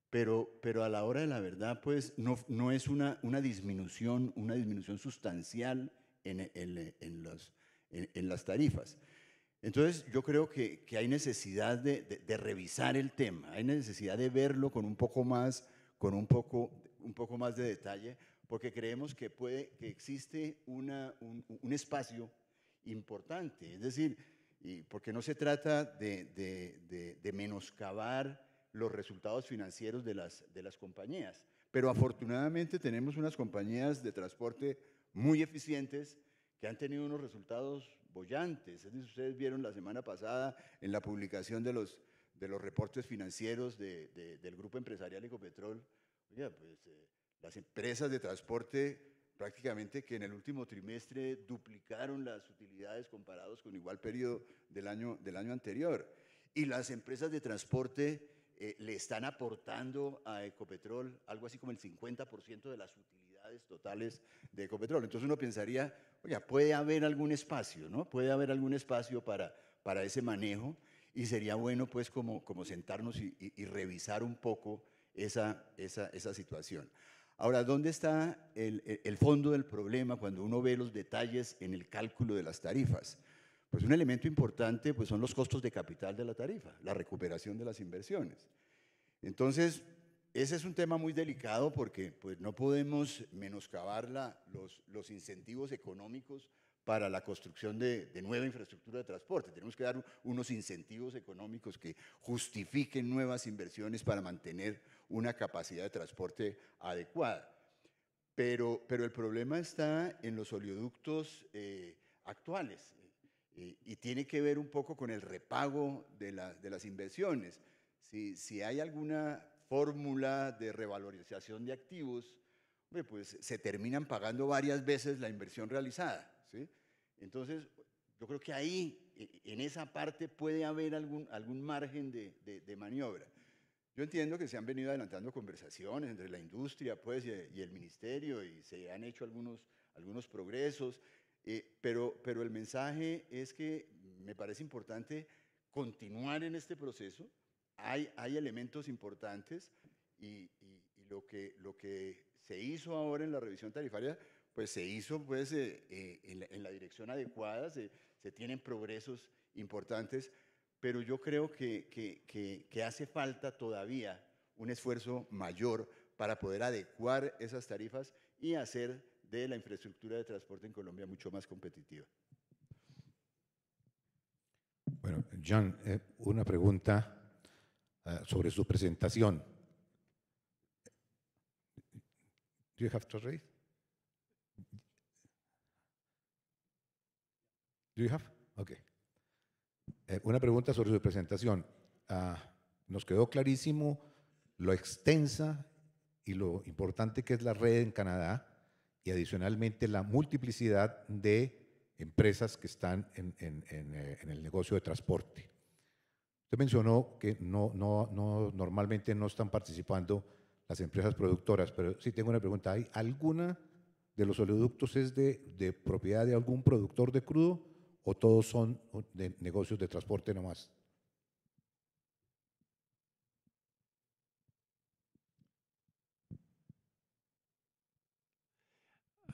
pero, pero a la hora de la verdad, pues no, no es una, una disminución, una disminución sustancial en, e, e, en, los, en las tarifas. Entonces, yo creo que, que hay necesidad de, de, revisar el tema, hay necesidad de verlo con un poco más, con un poco, un poco más de detalle, porque creemos que, puede, que existe una, un, espacio importante. Es decir, porque no se trata de, de menoscabar los resultados financieros de las, de las compañías. Pero afortunadamente tenemos unas compañías de transporte muy eficientes que han tenido unos resultados bollantes. ustedes vieron la semana pasada en la publicación de los, de los reportes financieros del grupo empresarial Ecopetrol, pues, eh, las empresas de transporte prácticamente que en el último trimestre duplicaron las utilidades comparados con igual periodo del año, del año anterior. Y las empresas de transporte eh, le están aportando a Ecopetrol algo así como el 50% de las utilidades totales de Ecopetrol. Entonces uno pensaría, oye, puede haber algún espacio, ¿no? Puede haber algún espacio para, para ese manejo y sería bueno pues como, como sentarnos y, revisar un poco esa, esa, esa, situación. Ahora, ¿dónde está el, el fondo del problema cuando uno ve los detalles en el cálculo de las tarifas? Pues un elemento importante pues son los costos de capital de la tarifa, la recuperación de las inversiones. Entonces, ese es un tema muy delicado porque pues, no podemos menoscabar los, incentivos económicos para la construcción de, nueva infraestructura de transporte. Tenemos que dar unos incentivos económicos que justifiquen nuevas inversiones para mantener una capacidad de transporte adecuada. Pero, pero el problema está en los oleoductos eh, actuales, eh, y tiene que ver un poco con el repago de, las inversiones. Si, hay alguna fórmula de revalorización de activos, pues se terminan pagando varias veces la inversión realizada. Entonces, yo creo que ahí, e, en esa parte, puede haber algún, margen de, maniobra. Yo entiendo que se han venido adelantando conversaciones entre la industria pues, y el ministerio y se han hecho algunos, algunos progresos pero, pero el mensaje es que me parece importante continuar en este proceso. Hay, hay elementos importantes y, lo, que, lo que se hizo ahora en la revisión tarifaria, pues se hizo pues, eh, eh, en, la, dirección adecuada, se, tienen progresos importantes, pero yo creo que, que, que, que hace falta todavía un esfuerzo mayor para poder adecuar esas tarifas y hacer de la infraestructura de transporte en Colombia mucho más competitiva. Bueno, John, eh, una pregunta eh, sobre su presentación. Do you have to read? Do you have? Okay. Eh, una pregunta sobre su presentación. Ah, nos quedó clarísimo lo extensa y lo importante que es la red en Canadá y adicionalmente la multiplicidad de empresas que están en, eh, el negocio de transporte. Usted mencionó que normalmente no están participando las empresas productoras, pero sí tengo una pregunta. ¿Hay alguna de los oleoductos es de, de propiedad de algún productor de crudo o todos son de negocios de transporte nomás?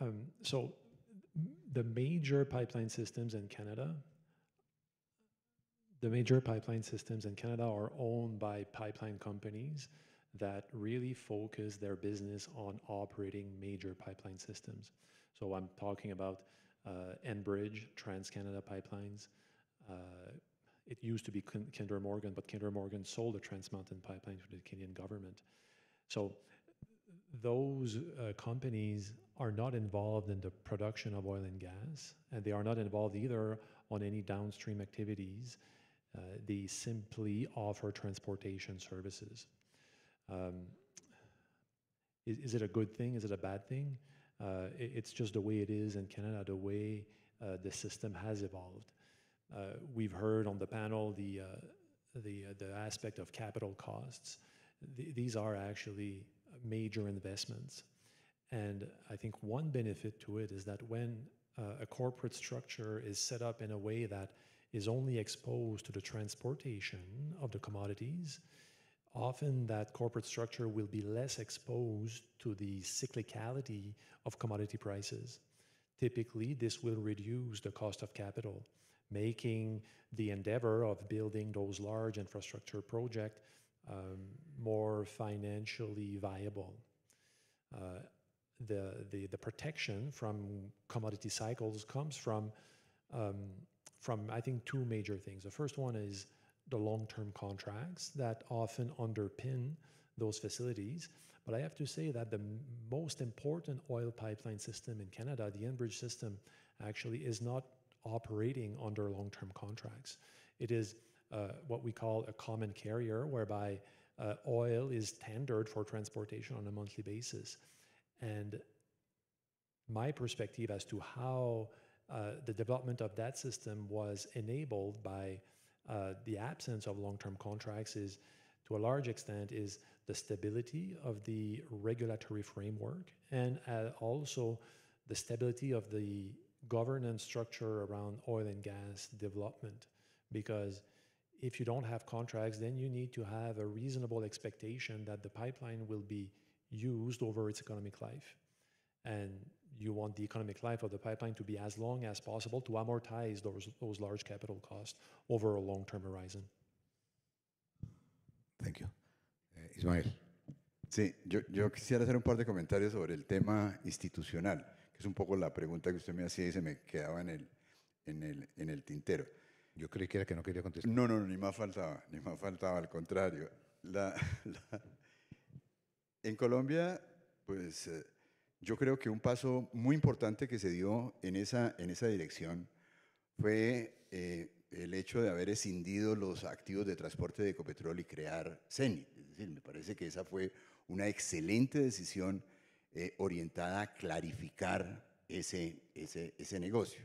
Um, so the major pipeline systems in Canada, the major pipeline systems in Canada are owned by pipeline companies that really focus their business on operating major pipeline systems. So I'm talking about uh, Enbridge, TransCanada pipelines. Uh, it used to be Kinder Morgan, but Kinder Morgan sold the Trans Mountain pipeline to the Canadian government. So those uh, companies are not involved in the production of oil and gas, and they are not involved either on any downstream activities. Uh, they simply offer transportation services. Um, is, is, it a good thing? Is it a bad thing? Uh, it, it's just the way it is in Canada, the way uh, the system has evolved. Uh, we've heard on the panel the, uh, the, uh, the aspect of capital costs. Th these are actually major investments and I think one benefit to it is that when uh, a corporate structure is set up in a way that is only exposed to the transportation of the commodities, often that corporate structure will be less exposed to the cyclicality of commodity prices. Typically, this will reduce the cost of capital, making the endeavor of building those large infrastructure projects um, more financially viable. Uh, the, the, the protection from commodity cycles comes from, um, from, I think, two major things. The first one is the long term contracts that often underpin those facilities. But I have to say that the most important oil pipeline system in Canada, the Enbridge system, actually is not operating under long term contracts. It is uh, what we call a common carrier, whereby uh, oil is tendered for transportation on a monthly basis. And my perspective as to how uh, the development of that system was enabled by uh, the absence of long-term contracts is to a large extent is the stability of the regulatory framework and uh, also the stability of the governance structure around oil and gas development because if you don't have contracts then you need to have a reasonable expectation that the pipeline will be used over its economic life. And you want the economic life of the pipeline to be as long as possible to amortize those, those large capital costs over a long-term horizon. Thank you. Eh, Ismael. Sí, yo, yo, quisiera hacer un par de comentarios sobre el tema institucional, que es un poco la pregunta que usted me hacía y se me quedaba en el, en el, en el tintero. Yo creí que era que no quería contestar. No, no, ni más faltaba, ni más faltaba, al contrario. la, En Colombia, pues eh, yo creo que un paso muy importante que se dio en esa, en esa dirección fue eh, el hecho de haber escindido los activos de transporte de Ecopetrol y crear CENI. Es decir, me parece que esa fue una excelente decisión eh, orientada a clarificar ese, ese, ese negocio.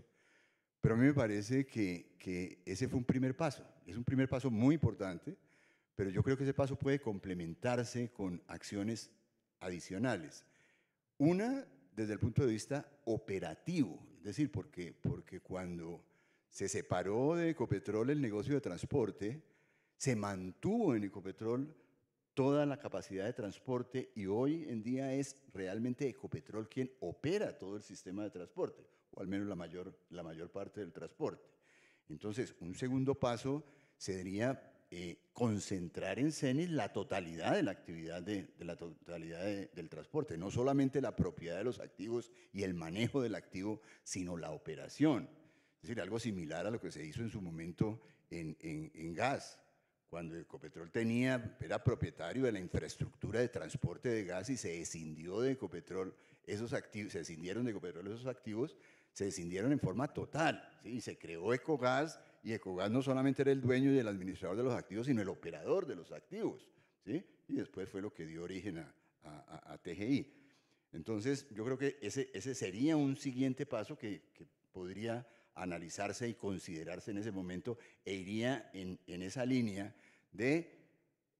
Pero a mí me parece que, que, ese fue un primer paso, es un primer paso muy importante pero yo creo que ese paso puede complementarse con acciones adicionales. Una desde el punto de vista operativo, es decir, porque, porque cuando se separó de Ecopetrol el negocio de transporte, se mantuvo en Ecopetrol toda la capacidad de transporte y hoy en día es realmente Ecopetrol quien opera todo el sistema de transporte, o al menos la mayor, la mayor parte del transporte. Entonces, un segundo paso sería eh, concentrar en CENIS la totalidad de la actividad de, la totalidad del transporte, no solamente la propiedad de los activos y el manejo del activo, sino la operación. Es decir, algo similar a lo que se hizo en su momento en, gas, cuando Ecopetrol tenía, era propietario de la infraestructura de transporte de gas y se escindió de Ecopetrol esos activos, se escindieron de Ecopetrol esos activos, se en forma total y se creó Ecogas y Ecogas no solamente era el dueño y el administrador de los activos, sino el operador de los activos. ¿sí? Y después fue lo que dio origen a, TGI. Entonces, yo creo que ese, sería un siguiente paso que, podría analizarse y considerarse en ese momento e iría en, esa línea de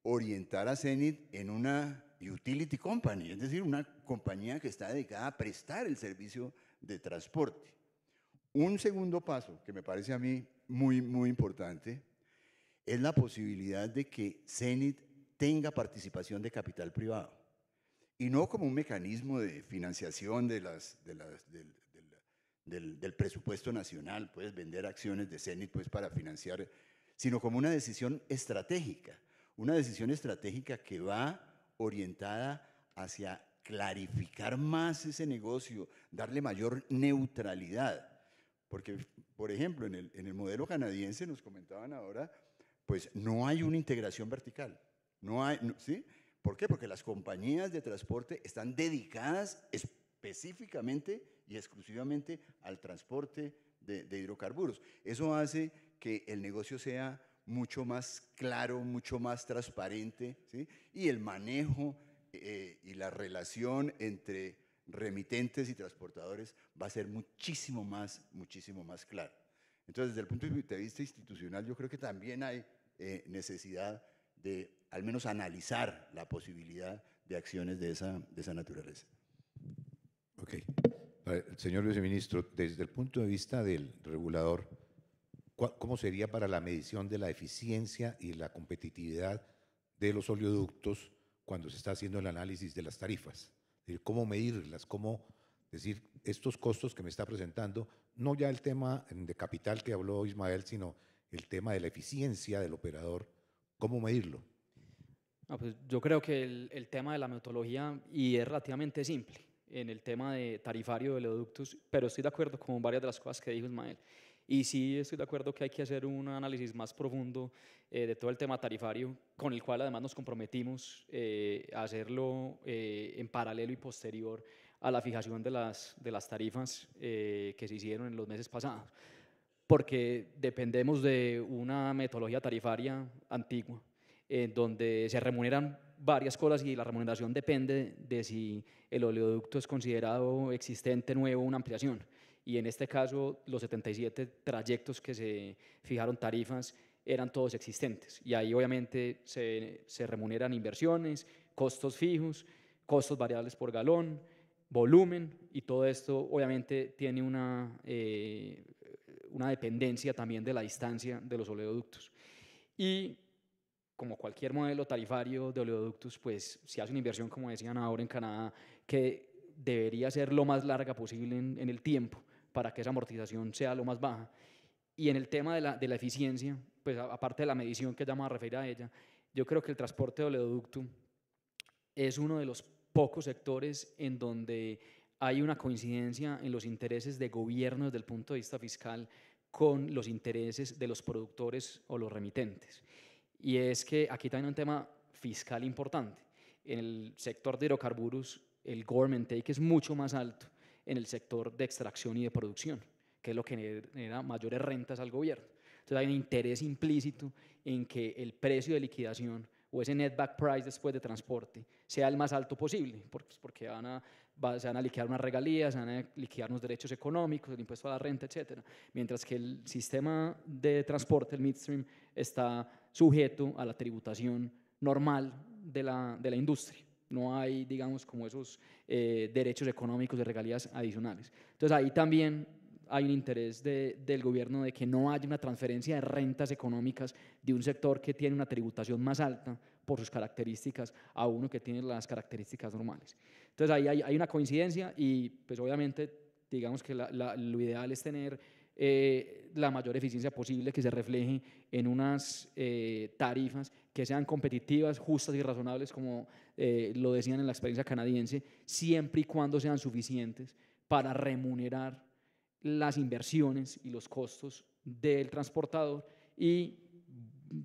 orientar a CENIT en una utility company, es decir, una compañía que está dedicada a prestar el servicio de transporte. Un segundo paso que me parece a mí muy, muy importante es la posibilidad de que CENIT tenga participación de capital privado y no como un mecanismo de financiación del, del, presupuesto nacional, puedes vender acciones de CENIT pues, para financiar, sino como una decisión estratégica, una decisión estratégica que va orientada hacia clarificar más ese negocio, darle mayor neutralidad. Porque, por ejemplo, en el, modelo canadiense nos comentaban ahora, pues no hay una integración vertical. No hay, ¿sí? ¿Por qué? Porque las compañías de transporte están dedicadas específicamente y exclusivamente al transporte de, hidrocarburos. Eso hace que el negocio sea mucho más claro, mucho más transparente, y el manejo eh, y la relación entre remitentes y transportadores va a ser muchísimo más, muchísimo más claro. Entonces, desde el punto de vista institucional, yo creo que también hay eh, necesidad de al menos analizar la posibilidad de acciones de esa, de esa naturaleza. Ok. Señor viceministro, desde el punto de vista del regulador, ¿cómo sería para la medición de la eficiencia y la competitividad de los oleoductos cuando se está haciendo el análisis de las tarifas? cómo medirlas, cómo decir estos costos que me está presentando, no ya el tema de capital que habló Ismael, sino el tema de la eficiencia del operador, cómo medirlo. pues yo creo que el, el, tema de la metodología y es relativamente simple en el tema de tarifario de oleoductos, pero estoy de acuerdo con varias de las cosas que dijo Ismael. Y sí estoy de acuerdo que hay que hacer un análisis más profundo eh, de todo el tema tarifario, con el cual además nos comprometimos eh, a hacerlo eh, en paralelo y posterior a la fijación de las, tarifas que se hicieron en los meses pasados, porque dependemos de una metodología tarifaria antigua, en donde se remuneran varias cosas y la remuneración depende de si el oleoducto es considerado existente, nuevo, o una ampliación y en este caso los 77 trayectos que se fijaron tarifas eran todos existentes y ahí obviamente se, se remuneran inversiones, costos fijos, costos variables por galón, volumen y todo esto obviamente tiene una, eh, una dependencia también de la distancia de los oleoductos. Y como cualquier modelo tarifario de oleoductos, pues se hace una inversión, como decían ahora en Canadá, que debería ser lo más larga posible en, en el tiempo para que esa amortización sea lo más baja. Y en el tema de la, eficiencia, pues aparte de la medición que ya me a referir a ella, yo creo que el transporte de oleoducto es uno de los pocos sectores en donde hay una coincidencia en los intereses de gobierno desde el punto de vista fiscal con los intereses de los productores o los remitentes. Y es que aquí también hay un tema fiscal importante. En el sector de hidrocarburos, el government take es mucho más alto en el sector de extracción y de producción, que es lo que genera mayores rentas al gobierno. Entonces hay un interés implícito en que el precio de liquidación o ese net back price después de transporte sea el más alto posible, pues, porque, van a, se van a liquidar unas regalías, se van a liquidar unos derechos económicos, el impuesto a la renta, etc. Mientras que el sistema de transporte, el midstream, está sujeto a la tributación normal de la, de la industria no hay, digamos, como esos eh, derechos económicos de regalías adicionales. Entonces ahí también hay un interés del gobierno de que no haya una transferencia de rentas económicas de un sector que tiene una tributación más alta por sus características a uno que tiene las características normales. Entonces ahí hay, una coincidencia y pues obviamente digamos que lo ideal es tener eh, la mayor eficiencia posible que se refleje en unas eh, tarifas que sean competitivas, justas y razonables, como eh, lo decían en la experiencia canadiense, siempre y cuando sean suficientes para remunerar las inversiones y los costos del transportador y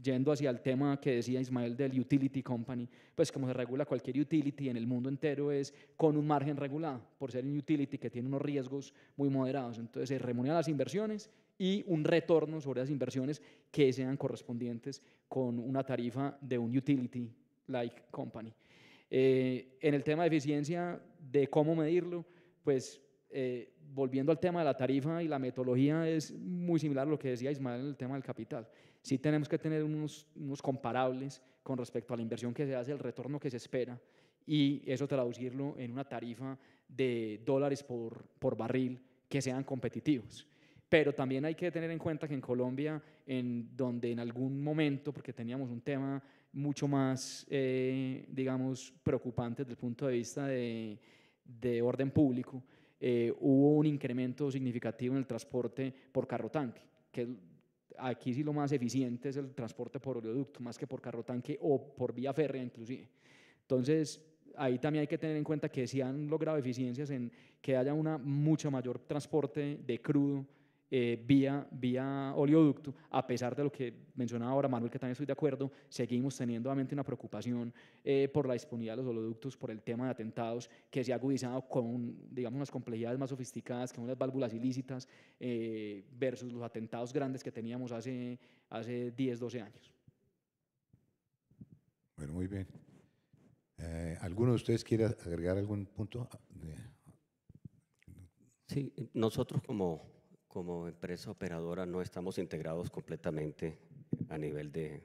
yendo hacia el tema que decía Ismael del utility company, pues como se regula cualquier utility en el mundo entero es con un margen regulado, por ser un utility que tiene unos riesgos muy moderados. Entonces se remuneran las inversiones y un retorno sobre las inversiones que sean correspondientes con una tarifa de un utility-like company. Eh, en el tema de eficiencia, de cómo medirlo, pues eh, volviendo al tema de la tarifa y la metodología, es muy similar a lo que decía Ismael en el tema del capital. Sí tenemos que tener unos, unos comparables con respecto a la inversión que se hace, el retorno que se espera, y eso traducirlo en una tarifa de dólares por, por barril que sean competitivos. Pero también hay que tener en cuenta que en Colombia, en donde en algún momento, porque teníamos un tema mucho más, eh, digamos, preocupante desde el punto de vista de, orden público, eh, hubo un incremento significativo en el transporte por carro tanque, que aquí sí lo más eficiente es el transporte por oleoducto, más que por carro tanque o por vía férrea inclusive. Entonces, ahí también hay que tener en cuenta que sí han logrado eficiencias en que haya una mucho mayor transporte de crudo eh, vía, vía oleoducto, a pesar de lo que mencionaba ahora Manuel, que también estoy de acuerdo, seguimos teniendo obviamente una preocupación eh, por la disponibilidad de los oleoductos, por el tema de atentados, que se ha agudizado con, digamos, unas complejidades más sofisticadas, que unas válvulas ilícitas, eh, versus los atentados grandes que teníamos hace, hace 10, 12 años. Bueno, muy bien. ¿Alguno de ustedes quiere agregar algún punto? Sí, nosotros como como empresa operadora no estamos integrados completamente a nivel de,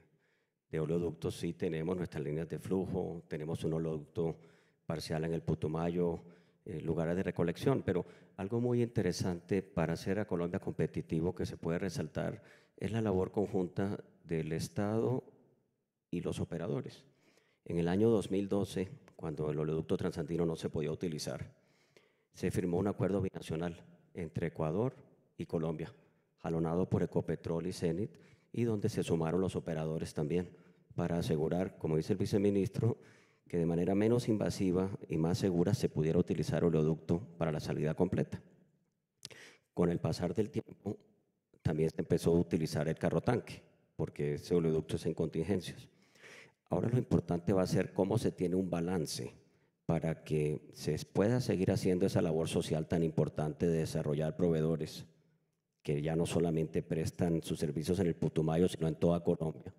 oleoductos. Sí tenemos nuestras líneas de flujo, tenemos un oleoducto parcial en el Putumayo, eh, lugares de recolección, pero algo muy interesante para hacer a Colombia competitivo que se puede resaltar es la labor conjunta del Estado y los operadores. En el año 2012, cuando el oleoducto transandino no se podía utilizar, se firmó un acuerdo binacional entre Ecuador y Colombia, jalonado por Ecopetrol y Cenit, y donde se sumaron los operadores también, para asegurar, como dice el viceministro, que de manera menos invasiva y más segura se pudiera utilizar oleoducto para la salida completa. Con el pasar del tiempo, también se empezó a utilizar el carro tanque, porque ese oleoducto es en contingencias. Ahora lo importante va a ser cómo se tiene un balance para que se pueda seguir haciendo esa labor social tan importante de desarrollar proveedores, ya no solamente prestan sus servicios en el Putumayo, sino en toda Colombia,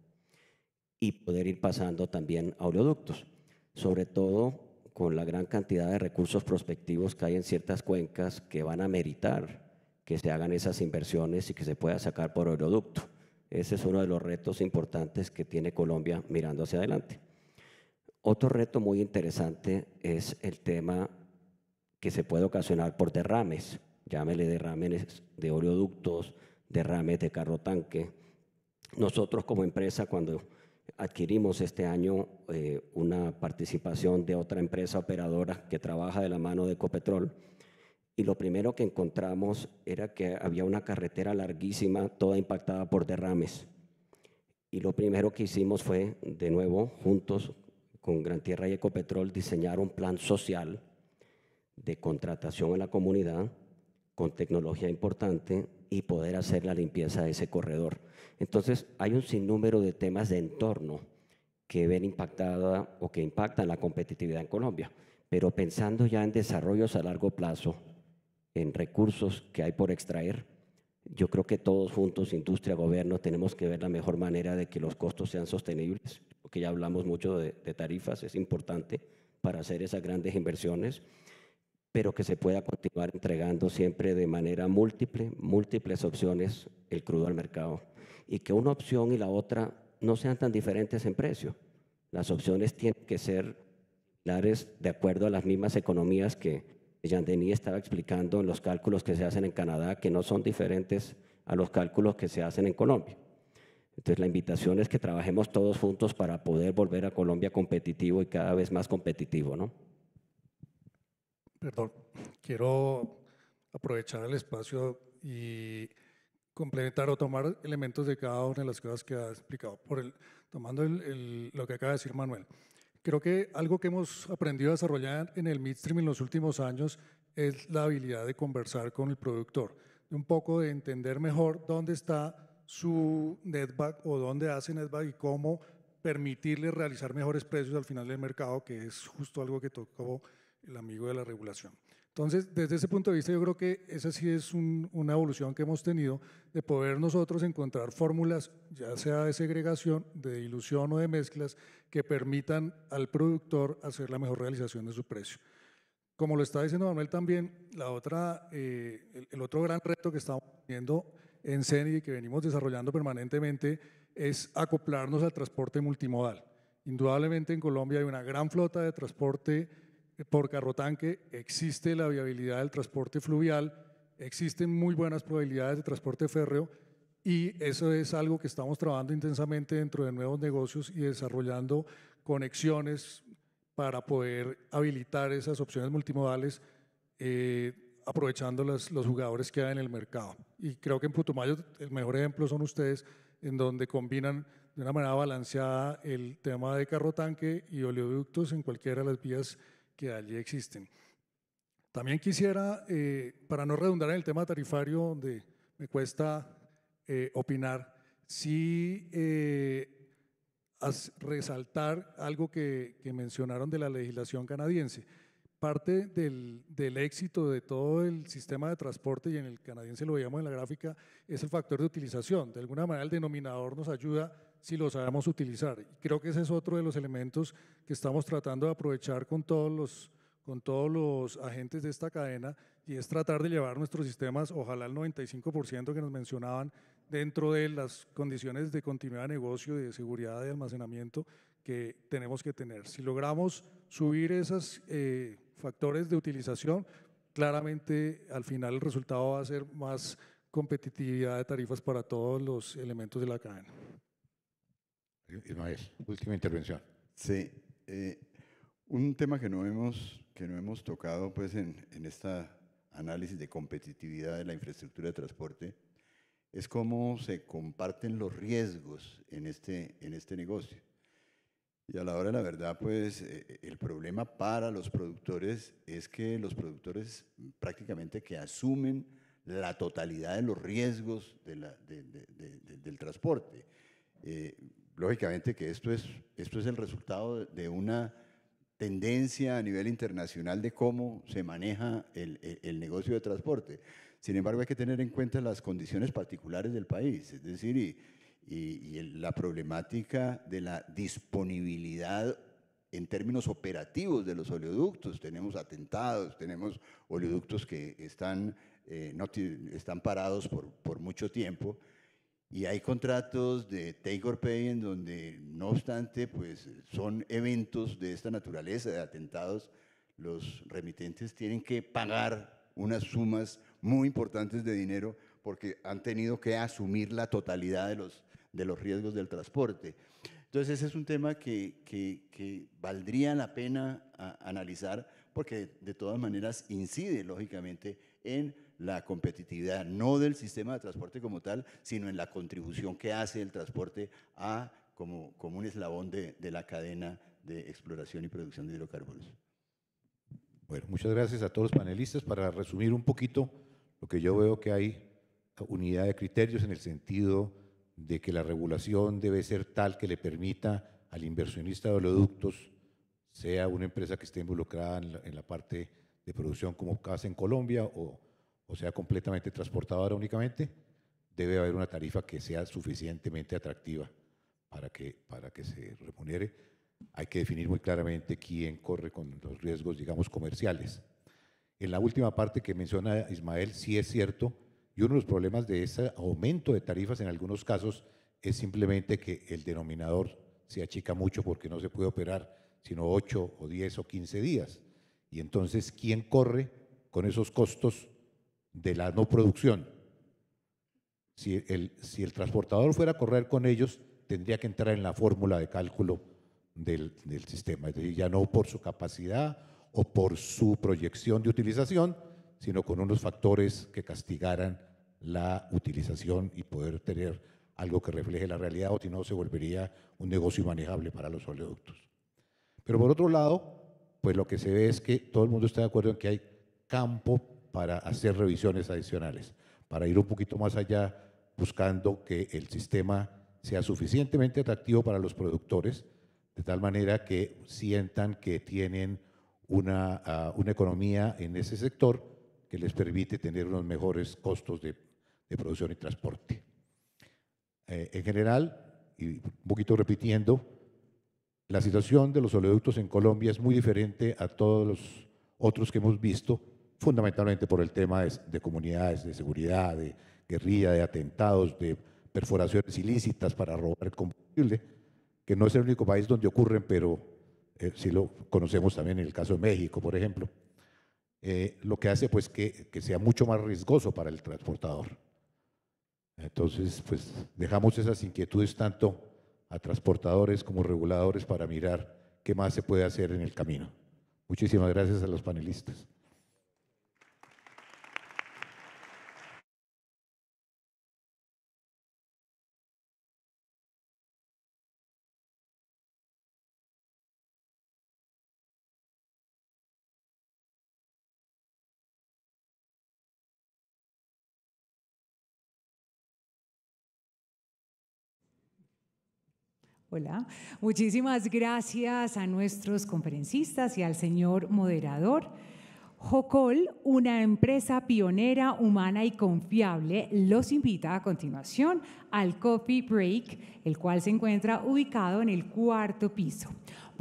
y poder ir pasando también a oleoductos, sobre todo con la gran cantidad de recursos prospectivos que hay en ciertas cuencas que van a meritar que se hagan esas inversiones y que se pueda sacar por oleoducto. Ese es uno de los retos importantes que tiene Colombia mirando hacia adelante. Otro reto muy interesante es el tema que se puede ocasionar por derrames llámele derrames de oleoductos, derrames de carro tanque. Nosotros como empresa, cuando adquirimos este año eh, una participación de otra empresa operadora que trabaja de la mano de Ecopetrol, y lo primero que encontramos era que había una carretera larguísima, toda impactada por derrames. Y lo primero que hicimos fue, de nuevo, juntos con Gran Tierra y Ecopetrol, diseñar un plan social de contratación en la comunidad con tecnología importante y poder hacer la limpieza de ese corredor. Entonces, hay un sinnúmero de temas de entorno que ven impactada o que impactan la competitividad en Colombia. Pero pensando ya en desarrollos a largo plazo, en recursos que hay por extraer, yo creo que todos juntos, industria, gobierno, tenemos que ver la mejor manera de que los costos sean sostenibles, porque ya hablamos mucho de, de tarifas, es importante para hacer esas grandes inversiones pero que se pueda continuar entregando siempre de manera múltiple, múltiples opciones el crudo al mercado y que una opción y la otra no sean tan diferentes en precio. Las opciones tienen que ser similares de acuerdo a las mismas economías que Jean Denis estaba explicando en los cálculos que se hacen en Canadá, que no son diferentes a los cálculos que se hacen en Colombia. Entonces la invitación es que trabajemos todos juntos para poder volver a Colombia competitivo y cada vez más competitivo, ¿no? Perdón, quiero aprovechar el espacio y complementar o tomar elementos de cada una de las cosas que ha explicado, por el, tomando lo que acaba de decir Manuel. Creo que algo que hemos aprendido a desarrollar en el midstream en los últimos años es la habilidad de conversar con el productor, de un poco de entender mejor dónde está su netback o dónde hace netback y cómo permitirle realizar mejores precios al final del mercado, que es justo algo que tocó el amigo de la regulación. Entonces, desde ese punto de vista, yo creo que esa sí es una evolución que hemos tenido de poder nosotros encontrar fórmulas, ya sea de segregación, de dilución o de mezclas, que permitan al productor hacer la mejor realización de su precio. Como lo está diciendo Manuel también, la otra, eh, el, otro gran reto que estamos teniendo en CENI y que venimos desarrollando permanentemente es acoplarnos al transporte multimodal. Indudablemente en Colombia hay una gran flota de transporte por carrotanque, existe la viabilidad del transporte fluvial, existen muy buenas probabilidades de transporte férreo y eso es algo que estamos trabajando intensamente dentro de nuevos negocios y desarrollando conexiones para poder habilitar esas opciones multimodales. Eh, aprovechando las, los jugadores que hay en el mercado. Y creo que en Putumayo el mejor ejemplo son ustedes, en donde combinan de una manera balanceada el tema de carro tanque y oleoductos en cualquiera de las vías que allí existen. También quisiera, eh, para no redundar en el tema tarifario, donde me cuesta eh, opinar, sí eh, resaltar algo que, mencionaron de la legislación canadiense. Parte del, del, éxito de todo el sistema de transporte, y en el canadiense lo veíamos en la gráfica, es el factor de utilización. De alguna manera el denominador nos ayuda si lo sabemos utilizar. creo que ese es otro de los elementos que estamos tratando de aprovechar con todos los con todos los agentes de esta cadena y es tratar de llevar nuestros sistemas, ojalá el 95% que nos mencionaban, dentro de las condiciones de continuidad de negocio, y de seguridad de almacenamiento que tenemos que tener. Si logramos subir esos eh, factores de utilización, claramente al final el resultado va a ser más competitividad de tarifas para todos los elementos de la cadena. Ismael, última intervención. Sí, eh, un tema que no hemos, que no hemos tocado pues, en, en este análisis de competitividad de la infraestructura de transporte es cómo se comparten los riesgos en este, en este negocio. Y a la hora de la verdad, pues eh, el problema para los productores es que los productores prácticamente que asumen la totalidad de los riesgos de del transporte. Eh, lógicamente que esto es, el resultado de una tendencia a nivel internacional de cómo se maneja el, negocio de transporte. Sin embargo, hay que tener en cuenta las condiciones particulares del país, es decir, y, la problemática de la disponibilidad en términos operativos de los oleoductos. Tenemos atentados, tenemos oleoductos que están, eh, no están parados por, por, mucho tiempo y hay contratos de take or pay en donde, no obstante, pues son eventos de esta naturaleza, de atentados, los remitentes tienen que pagar unas sumas muy importantes de dinero porque han tenido que asumir la totalidad de los, de los riesgos del transporte. Entonces ese es un tema que, que, que valdría la pena ah, analizar porque de todas maneras incide lógicamente en la competitividad no del sistema de transporte como tal, sino en la contribución que hace el transporte a, como, como un eslabón de, de la cadena de exploración y producción de hidrocarburos. Bueno, muchas gracias a todos los panelistas. Para resumir un poquito, lo que yo veo que hay unidad de criterios en el sentido de que la regulación debe ser tal que le permita al inversionista de oleoductos, sea una empresa que esté involucrada en la, parte de producción como casa en Colombia o o sea completamente transportadora únicamente, debe haber una tarifa que sea suficientemente atractiva para que, para que se remunere. Hay que definir muy claramente quién corre con los riesgos, digamos, comerciales. En la última parte que menciona Ismael, sí es cierto, y uno de los problemas de ese aumento de tarifas en algunos casos es simplemente que el denominador se achica mucho porque no se puede operar sino 8 o 10 o 15 días. Y entonces, ¿quién corre con esos costos de la no producción. Si el, si el transportador fuera a correr con ellos, tendría que entrar en la fórmula de cálculo del, sistema, es decir, ya no por su capacidad o por su proyección de utilización, sino con unos factores que castigaran la utilización y poder tener algo que refleje la realidad, o si no se volvería un negocio manejable para los oleoductos. Pero por otro lado, pues lo que se ve es que todo el mundo está de acuerdo en que hay campo para hacer revisiones adicionales, para ir un poquito más allá buscando que el sistema sea suficientemente atractivo para los productores, de tal manera que sientan que tienen una, ah, economía en ese sector que les permite tener unos mejores costos de, producción y transporte. Eh, en general, y un poquito repitiendo, la situación de los oleoductos en Colombia es muy diferente a todos los otros que hemos visto fundamentalmente por el tema de, comunidades, de seguridad, de guerrilla, de atentados, de perforaciones ilícitas para robar combustible, que no es el único país donde ocurren, pero eh, si sí lo conocemos también en el caso de México, por ejemplo, eh, lo que hace pues que, que, sea mucho más riesgoso para el transportador. Entonces, pues dejamos esas inquietudes tanto a transportadores como reguladores para mirar qué más se puede hacer en el camino. Muchísimas gracias a los panelistas. Hola. Muchísimas gracias a nuestros conferencistas y al señor moderador. Jocol, una empresa pionera, humana y confiable, los invita a continuación al Coffee Break, el cual se encuentra ubicado en el cuarto piso.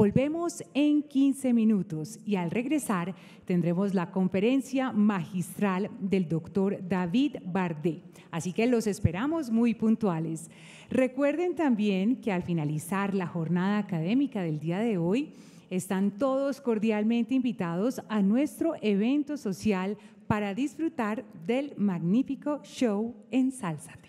Volvemos en 15 minutos y al regresar tendremos la conferencia magistral del doctor David Bardé. Así que los esperamos muy puntuales. Recuerden también que al finalizar la jornada académica del día de hoy, están todos cordialmente invitados a nuestro evento social para disfrutar del magnífico show en salsa.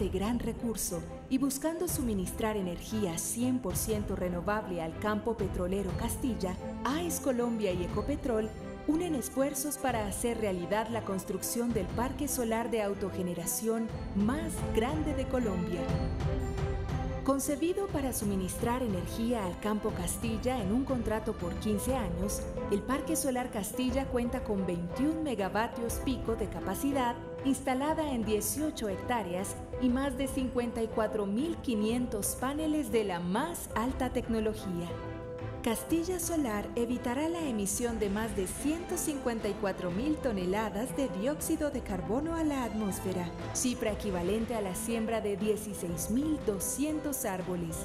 Este gran recurso y buscando suministrar energía 100% renovable al campo petrolero Castilla, AES Colombia y Ecopetrol unen esfuerzos para hacer realidad la construcción del parque solar de autogeneración más grande de Colombia. Concebido para suministrar energía al campo Castilla en un contrato por 15 años, el Parque Solar Castilla cuenta con 21 megavatios pico de capacidad instalada en 18 hectáreas y más de 54.500 paneles de la más alta tecnología. Castilla Solar evitará la emisión de más de 154.000 toneladas de dióxido de carbono a la atmósfera, cifra equivalente a la siembra de 16.200 árboles.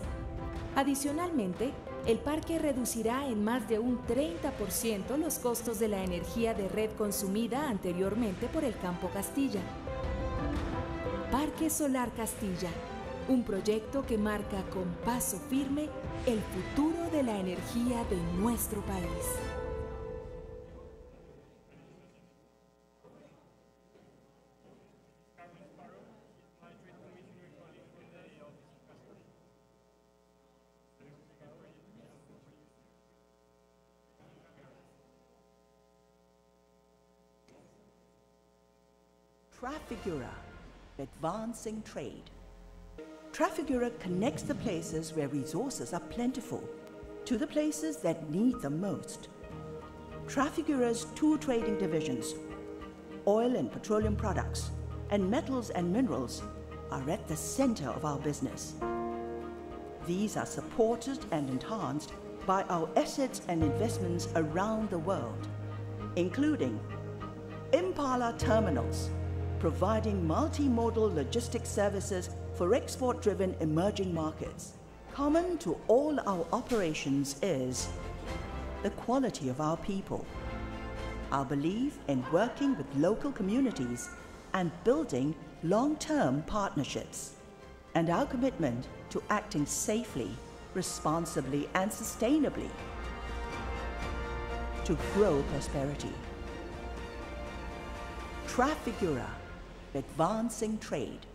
Adicionalmente, el parque reducirá en más de un 30% los costos de la energía de red consumida anteriormente por el campo Castilla Parque Solar Castilla, un proyecto que marca con paso firme el futuro de la energía de nuestro país. advancing trade. Trafigura connects the places where resources are plentiful to the places that need them most. Trafigura's two trading divisions, oil and petroleum products, and metals and minerals, are at the center of our business. These are supported and enhanced by our assets and investments around the world, including Impala Terminals, providing multimodal logistics services for export-driven emerging markets. Common to all our operations is the quality of our people, our belief in working with local communities and building long-term partnerships, and our commitment to acting safely, responsibly and sustainably to grow prosperity. Trafigura advancing trade